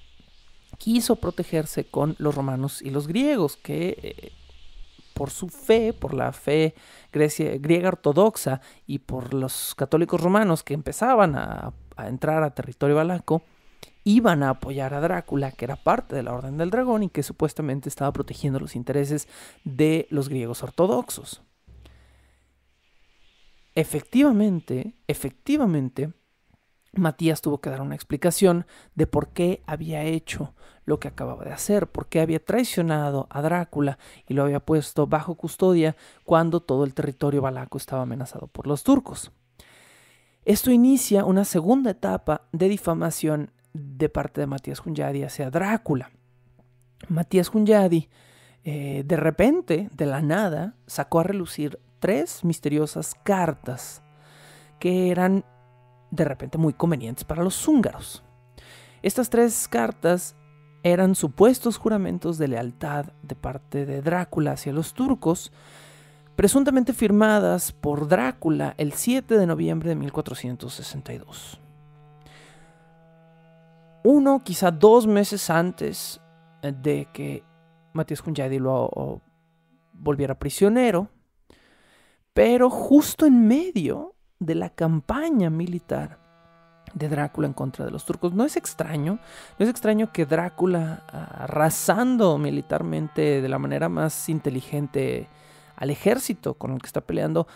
quiso protegerse con los romanos y los griegos, que eh, por su fe, por la fe griega ortodoxa y por los católicos romanos que empezaban a, a entrar a territorio balaco, iban a apoyar a Drácula, que era parte de la Orden del Dragón y que supuestamente estaba protegiendo los intereses de los griegos ortodoxos. Efectivamente, efectivamente, Matías tuvo que dar una explicación de por qué había hecho lo que acababa de hacer, por qué había traicionado a Drácula y lo había puesto bajo custodia cuando todo el territorio balaco estaba amenazado por los turcos. Esto inicia una segunda etapa de difamación de parte de Matías Hunyadi hacia Drácula. Matías Hunyadi, eh, de repente, de la nada, sacó a relucir tres misteriosas cartas que eran de repente muy convenientes para los húngaros. Estas tres cartas eran supuestos juramentos de lealtad de parte de Drácula hacia los turcos, presuntamente firmadas por Drácula el 7 de noviembre de 1462. Uno, quizá dos meses antes eh, de que Matías Kunyadi lo volviera prisionero, pero justo en medio de la campaña militar de Drácula en contra de los turcos. No es extraño, no es extraño que Drácula, arrasando militarmente de la manera más inteligente al ejército con el que está peleando,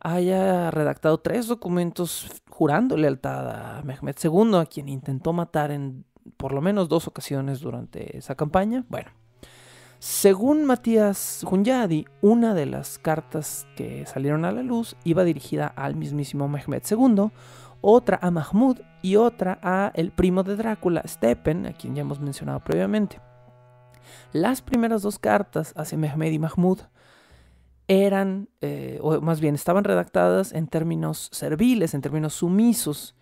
haya redactado tres documentos jurando lealtad a Mehmed II, a quien intentó matar en por lo menos dos ocasiones durante esa campaña. Bueno, según Matías Hunyadi, una de las cartas que salieron a la luz iba dirigida al mismísimo Mehmed II, otra a Mahmud y otra a el primo de Drácula, Stepen, a quien ya hemos mencionado previamente. Las primeras dos cartas hacia Mehmed y Mahmud eran, eh, o más bien estaban redactadas en términos serviles, en términos sumisos,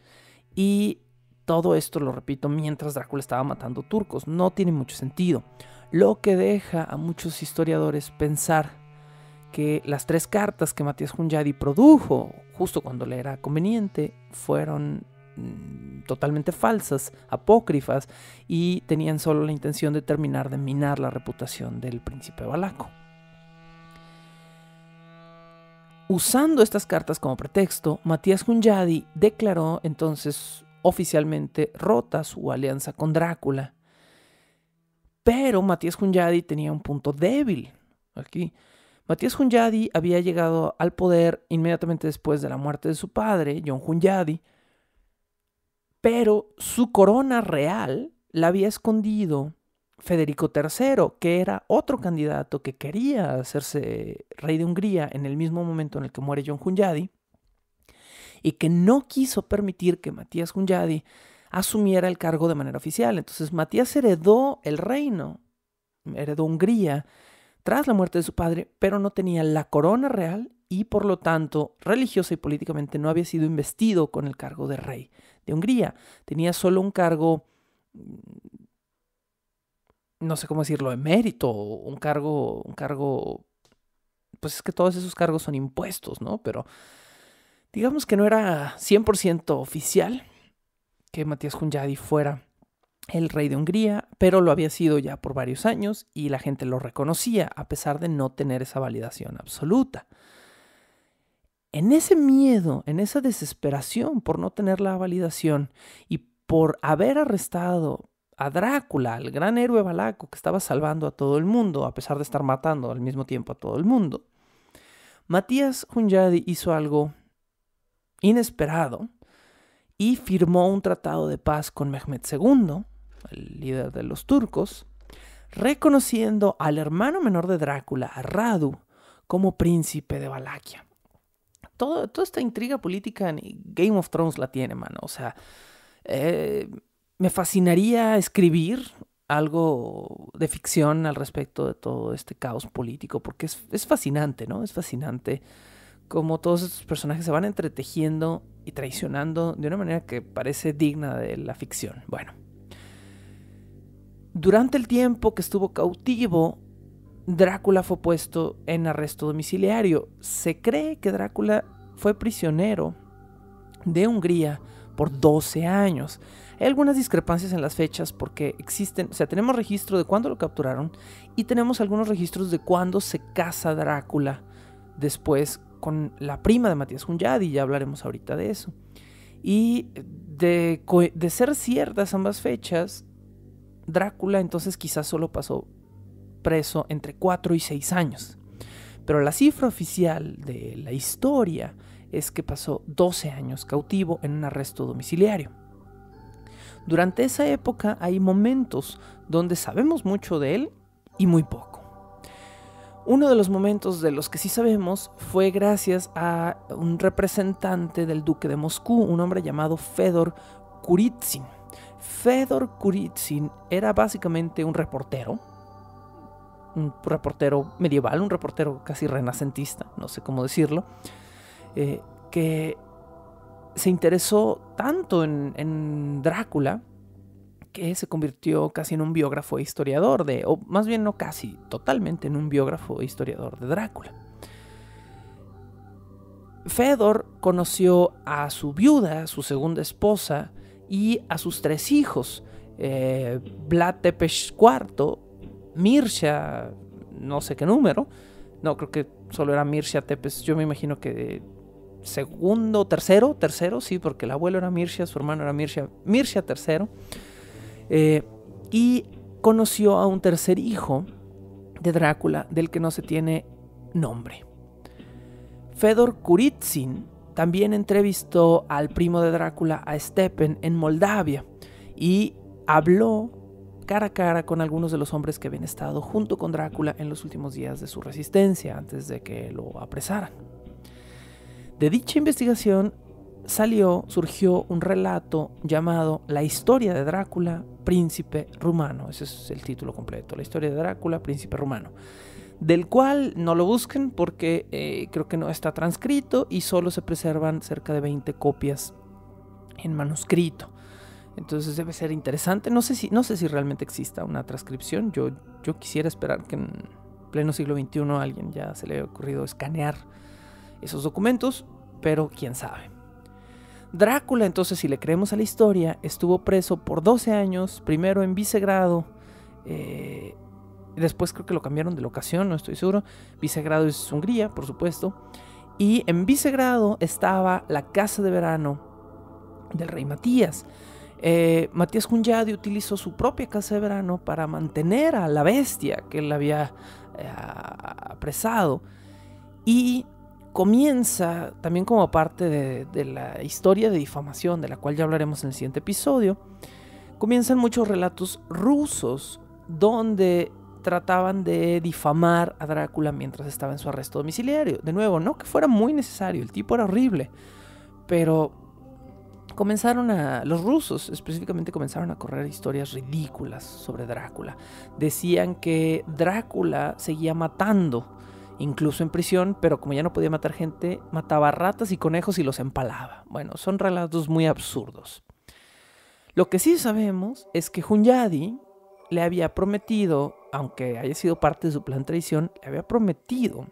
y todo esto, lo repito, mientras Drácula estaba matando turcos, no tiene mucho sentido lo que deja a muchos historiadores pensar que las tres cartas que Matías Hunyadi produjo justo cuando le era conveniente fueron mm, totalmente falsas, apócrifas, y tenían solo la intención de terminar de minar la reputación del príncipe Balaco. Usando estas cartas como pretexto, Matías Hunyadi declaró entonces oficialmente rota su alianza con Drácula pero Matías Hunyadi tenía un punto débil aquí. Matías Hunyadi había llegado al poder inmediatamente después de la muerte de su padre, John Hunyadi, pero su corona real la había escondido Federico III, que era otro candidato que quería hacerse rey de Hungría en el mismo momento en el que muere John Hunyadi, y que no quiso permitir que Matías Hunyadi asumiera el cargo de manera oficial. Entonces Matías heredó el reino, heredó Hungría tras la muerte de su padre, pero no tenía la corona real y por lo tanto religiosa y políticamente no había sido investido con el cargo de rey de Hungría. Tenía solo un cargo, mm, no sé cómo decirlo, emérito, un cargo, un cargo, pues es que todos esos cargos son impuestos, ¿no? Pero digamos que no era 100% oficial que Matías Hunyadi fuera el rey de Hungría, pero lo había sido ya por varios años y la gente lo reconocía a pesar de no tener esa validación absoluta. En ese miedo, en esa desesperación por no tener la validación y por haber arrestado a Drácula, al gran héroe balaco que estaba salvando a todo el mundo, a pesar de estar matando al mismo tiempo a todo el mundo, Matías Hunyadi hizo algo inesperado y firmó un tratado de paz con Mehmed II, el líder de los turcos, reconociendo al hermano menor de Drácula, a Radu, como príncipe de Valaquia. Todo, toda esta intriga política en Game of Thrones la tiene, mano. O sea, eh, me fascinaría escribir algo de ficción al respecto de todo este caos político, porque es, es fascinante, ¿no? Es fascinante como todos estos personajes se van entretejiendo y traicionando de una manera que parece digna de la ficción. Bueno, durante el tiempo que estuvo cautivo, Drácula fue puesto en arresto domiciliario. Se cree que Drácula fue prisionero de Hungría por 12 años. Hay algunas discrepancias en las fechas porque existen, o sea, tenemos registro de cuándo lo capturaron y tenemos algunos registros de cuándo se casa Drácula después con la prima de Matías Hunyadi, ya hablaremos ahorita de eso. Y de, de ser ciertas ambas fechas, Drácula entonces quizás solo pasó preso entre 4 y 6 años. Pero la cifra oficial de la historia es que pasó 12 años cautivo en un arresto domiciliario. Durante esa época hay momentos donde sabemos mucho de él y muy poco. Uno de los momentos de los que sí sabemos fue gracias a un representante del duque de Moscú, un hombre llamado Fedor Kuritsin. Fedor Kuritsin era básicamente un reportero, un reportero medieval, un reportero casi renacentista, no sé cómo decirlo, eh, que se interesó tanto en Drácula, que se convirtió casi en un biógrafo e historiador de, o más bien no casi, totalmente en un biógrafo e historiador de Drácula. Fedor conoció a su viuda, su segunda esposa, y a sus tres hijos, eh, Vlad Tepes IV, Mirsha, no sé qué número, no creo que solo era Mirsha Tepes, yo me imagino que segundo, tercero, tercero, sí, porque el abuelo era Mirsha, su hermano era Mirsha, Mirsha tercero, eh, y conoció a un tercer hijo de Drácula del que no se tiene nombre. Fedor Kuritsin también entrevistó al primo de Drácula, a Stepen, en Moldavia y habló cara a cara con algunos de los hombres que habían estado junto con Drácula en los últimos días de su resistencia, antes de que lo apresaran. De dicha investigación salió, surgió un relato llamado La historia de Drácula, príncipe rumano. Ese es el título completo, La historia de Drácula, príncipe rumano. Del cual no lo busquen porque eh, creo que no está transcrito y solo se preservan cerca de 20 copias en manuscrito. Entonces debe ser interesante. No sé si, no sé si realmente exista una transcripción. Yo, yo quisiera esperar que en pleno siglo XXI alguien ya se le haya ocurrido escanear esos documentos, pero quién sabe. Drácula, entonces, si le creemos a la historia, estuvo preso por 12 años, primero en Vicegrado, eh, después creo que lo cambiaron de locación, no estoy seguro. Vicegrado es Hungría, por supuesto. Y en Vicegrado estaba la casa de verano del rey Matías. Eh, Matías Hunyadi utilizó su propia casa de verano para mantener a la bestia que él había eh, apresado. Y comienza también como parte de, la historia de difamación, de la cual ya hablaremos en el siguiente episodio, comienzan muchos relatos rusos donde trataban de difamar a Drácula mientras estaba en su arresto domiciliario. De nuevo, no que fuera muy necesario, el tipo era horrible, pero comenzaron a, los rusos específicamente comenzaron a correr historias ridículas sobre Drácula. Decían que Drácula seguía matando incluso en prisión, pero como ya no podía matar gente, mataba ratas y conejos y los empalaba. Bueno, son relatos muy absurdos. Lo que sí sabemos es que Hunyadi le había prometido, aunque haya sido parte de su plan traición, le había prometido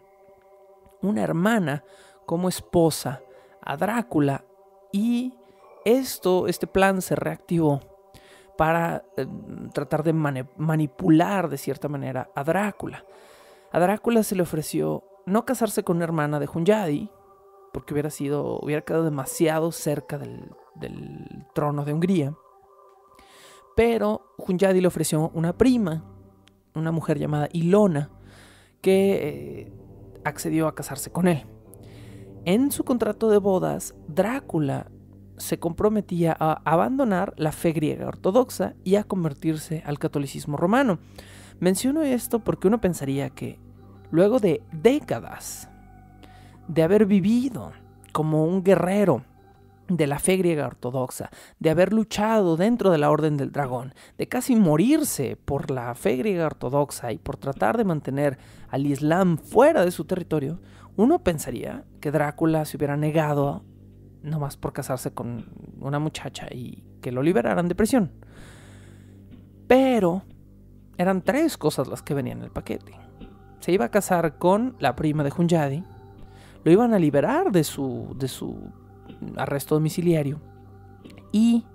una hermana como esposa a Drácula y esto, este plan se reactivó para eh, tratar de manipular de cierta manera a Drácula. A Drácula se le ofreció no casarse con una hermana de Hunyadi, porque hubiera sido, hubiera quedado demasiado cerca del, trono de Hungría. Pero Hunyadi le ofreció una prima, una mujer llamada Ilona, que eh, accedió a casarse con él. En su contrato de bodas, Drácula se comprometía a abandonar la fe griega ortodoxa y a convertirse al catolicismo romano. Menciono esto porque uno pensaría que, luego de décadas de haber vivido como un guerrero de la fe griega ortodoxa, de haber luchado dentro de la Orden del Dragón, de casi morirse por la fe griega ortodoxa y por tratar de mantener al Islam fuera de su territorio, uno pensaría que Drácula se hubiera negado nomás por casarse con una muchacha y que lo liberaran de prisión. Pero eran tres cosas las que venían en el paquete. Se iba a casar con la prima de Hunyadi, lo iban a liberar de su, de su arresto domiciliario y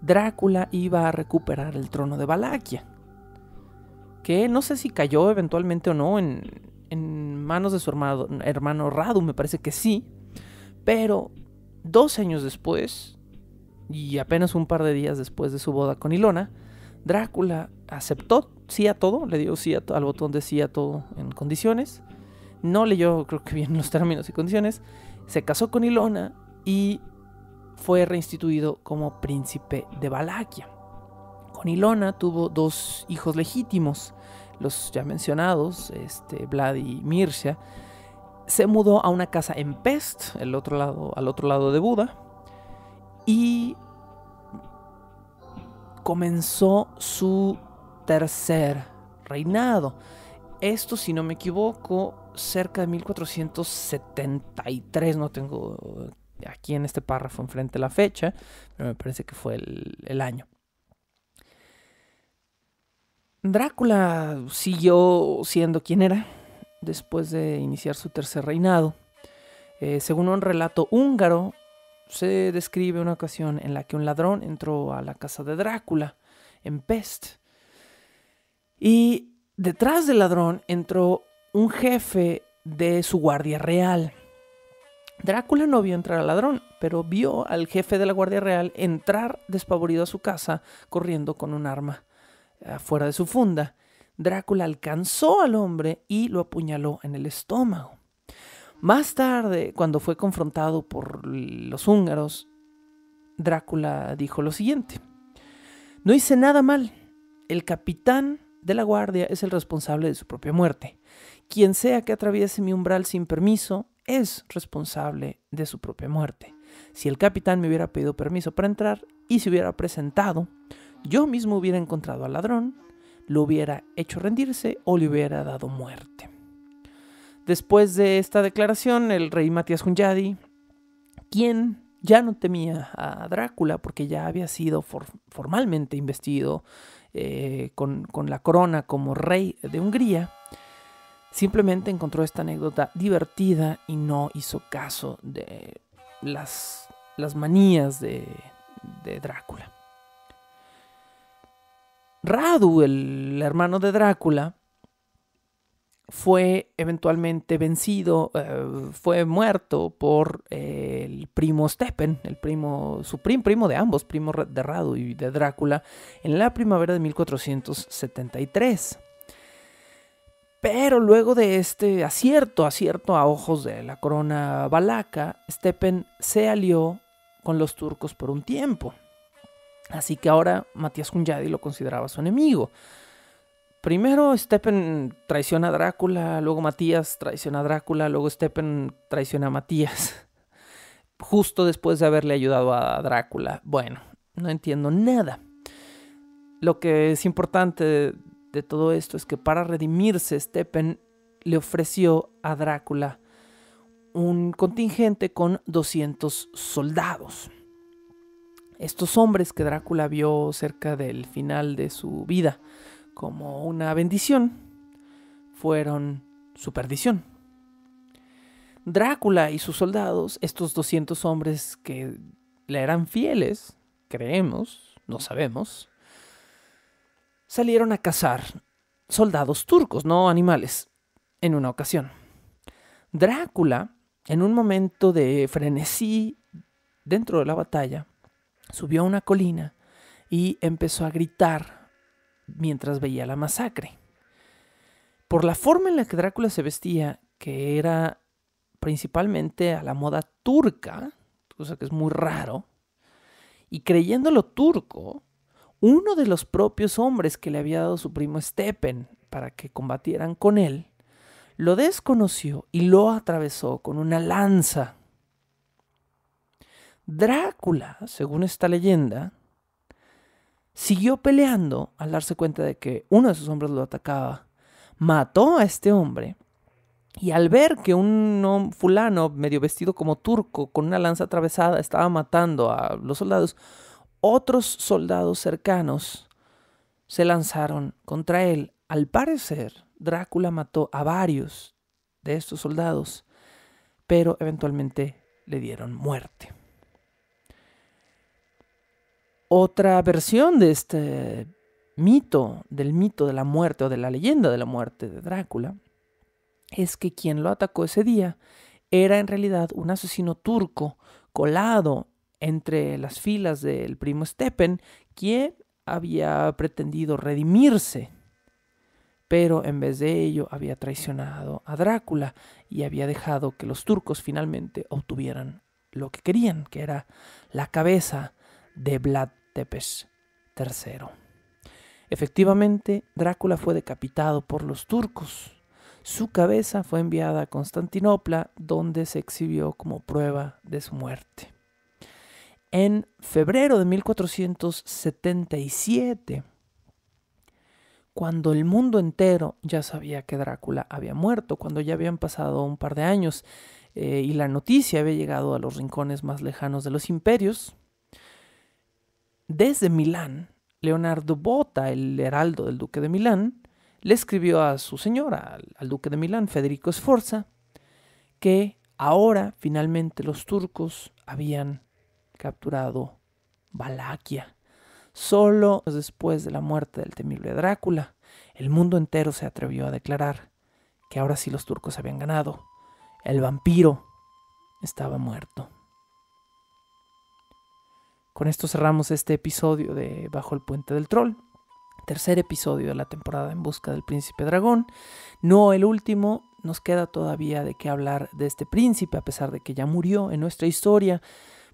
Drácula iba a recuperar el trono de Valaquia, que no sé si cayó eventualmente o no en, en manos de su hermano, hermano Radu, me parece que sí, pero dos años después, y apenas un par de días después de su boda con Ilona, Drácula aceptó sí a todo, le dio sí al botón de sí a todo en condiciones. No leyó, creo que bien los términos y condiciones. Se casó con Ilona y fue reinstituido como príncipe de Valaquia. Con Ilona tuvo dos hijos legítimos, los ya mencionados, este, Vlad y Mircea. Se mudó a una casa en Pest, el otro lado, al otro lado de Buda, y comenzó su tercer reinado. Esto, si no me equivoco, cerca de 1473, no tengo aquí en este párrafo enfrente la fecha, pero me parece que fue el, año. Drácula siguió siendo quien era después de iniciar su tercer reinado. Eh, según un relato húngaro, se describe una ocasión en la que un ladrón entró a la casa de Drácula en Pest y detrás del ladrón entró un jefe de su guardia real. Drácula no vio entrar al ladrón, pero vio al jefe de la Guardia Real entrar despavorido a su casa, corriendo con un arma afuera eh, de su funda. Drácula alcanzó al hombre y lo apuñaló en el estómago. Más tarde, cuando fue confrontado por los húngaros, Drácula dijo lo siguiente. No hice nada mal. El capitán de la guardia es el responsable de su propia muerte. Quien sea que atraviese mi umbral sin permiso es responsable de su propia muerte. Si el capitán me hubiera pedido permiso para entrar y se hubiera presentado, yo mismo hubiera encontrado al ladrón, lo hubiera hecho rendirse o le hubiera dado muerte. Después de esta declaración, el rey Matías Hunyadi, quien ya no temía a Drácula porque ya había sido formalmente investido eh, con, la corona como rey de Hungría, simplemente encontró esta anécdota divertida y no hizo caso de las, manías de Drácula. Radu, el hermano de Drácula, fue eventualmente vencido, eh, fue muerto por eh, el primo Steppen, el primo, su primo de ambos, primo de Radu y de Drácula, en la primavera de 1473. Pero luego de este acierto, acierto a ojos de la corona balaca, Steppen se alió con los turcos por un tiempo. Así que ahora Matías Hunyadi lo consideraba su enemigo. Primero Steppen traiciona a Drácula, luego Matías traiciona a Drácula, luego Steppen traiciona a Matías. Justo después de haberle ayudado a Drácula. Bueno, no entiendo nada. Lo que es importante de, todo esto es que para redimirse Steppen le ofreció a Drácula un contingente con 200 soldados. Estos hombres que Drácula vio cerca del final de su vida como una bendición, fueron su perdición. Drácula y sus soldados, estos 200 hombres que le eran fieles, creemos, no sabemos, salieron a cazar soldados turcos, no animales, en una ocasión. Drácula, en un momento de frenesí dentro de la batalla, subió a una colina y empezó a gritar mientras veía la masacre. Por la forma en la que Drácula se vestía, que era principalmente a la moda turca, cosa que es muy raro, y creyéndolo turco, uno de los propios hombres que le había dado su primo Stepen para que combatieran con él, lo desconoció y lo atravesó con una lanza. Drácula, según esta leyenda, siguió peleando al darse cuenta de que uno de sus hombres lo atacaba. Mató a este hombre. Y al ver que un fulano medio vestido como turco con una lanza atravesada estaba matando a los soldados, otros soldados cercanos se lanzaron contra él. Al parecer, Drácula mató a varios de estos soldados, pero eventualmente le dieron muerte otra versión de este mito, del mito de la muerte o de la leyenda de la muerte de Drácula, es que quien lo atacó ese día era en realidad un asesino turco colado entre las filas del primo Stephen, quien había pretendido redimirse, pero en vez de ello había traicionado a Drácula y había dejado que los turcos finalmente obtuvieran lo que querían, que era la cabeza de Vlad Tepes III. Efectivamente, Drácula fue decapitado por los turcos. Su cabeza fue enviada a Constantinopla, donde se exhibió como prueba de su muerte. En febrero de 1477, cuando el mundo entero ya sabía que Drácula había muerto, cuando ya habían pasado un par de años eh, y la noticia había llegado a los rincones más lejanos de los imperios, desde Milán, Leonardo Bota, el heraldo del duque de Milán, le escribió a su señora, al, duque de Milán, Federico Sforza, que ahora finalmente los turcos habían capturado Valaquia. Solo después de la muerte del temible Drácula, el mundo entero se atrevió a declarar que ahora sí los turcos habían ganado. El vampiro estaba muerto. Con esto cerramos este episodio de Bajo el Puente del Troll. Tercer episodio de la temporada en busca del príncipe dragón. No el último, nos queda todavía de qué hablar de este príncipe, a pesar de que ya murió en nuestra historia.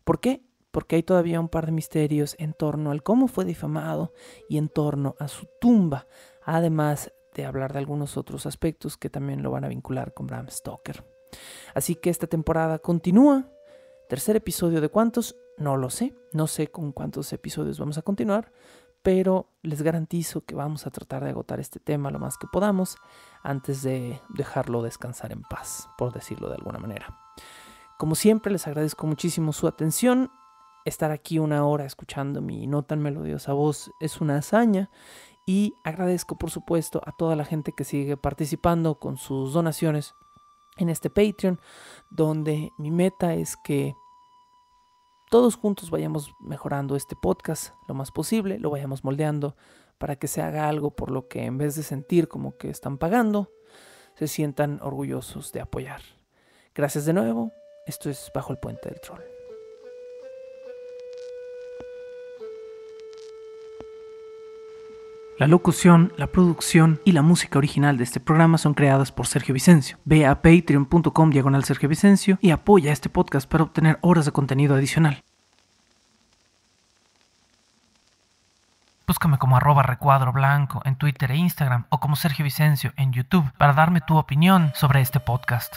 ¿Por qué? Porque hay todavía un par de misterios en torno al cómo fue difamado y en torno a su tumba, además de hablar de algunos otros aspectos que también lo van a vincular con Bram Stoker. Así que esta temporada continúa. Tercer episodio de cuántos? No lo sé, no sé con cuántos episodios vamos a continuar, pero les garantizo que vamos a tratar de agotar este tema lo más que podamos antes de dejarlo descansar en paz, por decirlo de alguna manera. Como siempre, les agradezco muchísimo su atención. Estar aquí una hora escuchando mi no tan melodiosa voz es una hazaña y agradezco por supuesto a toda la gente que sigue participando con sus donaciones en este Patreon, donde mi meta es que todos juntos vayamos mejorando este podcast lo más posible, lo vayamos moldeando para que se haga algo por lo que en vez de sentir como que están pagando, se sientan orgullosos de apoyar. Gracias de nuevo, esto es Bajo el Puente del Troll. La locución, la producción y la música original de este programa son creadas por Sergio Vicencio. Ve a patreon.com diagonal Sergio Vicencio y apoya este podcast para obtener horas de contenido adicional. Búscame como arroba recuadro blanco en Twitter e Instagram o como Sergio Vicencio en YouTube para darme tu opinión sobre este podcast.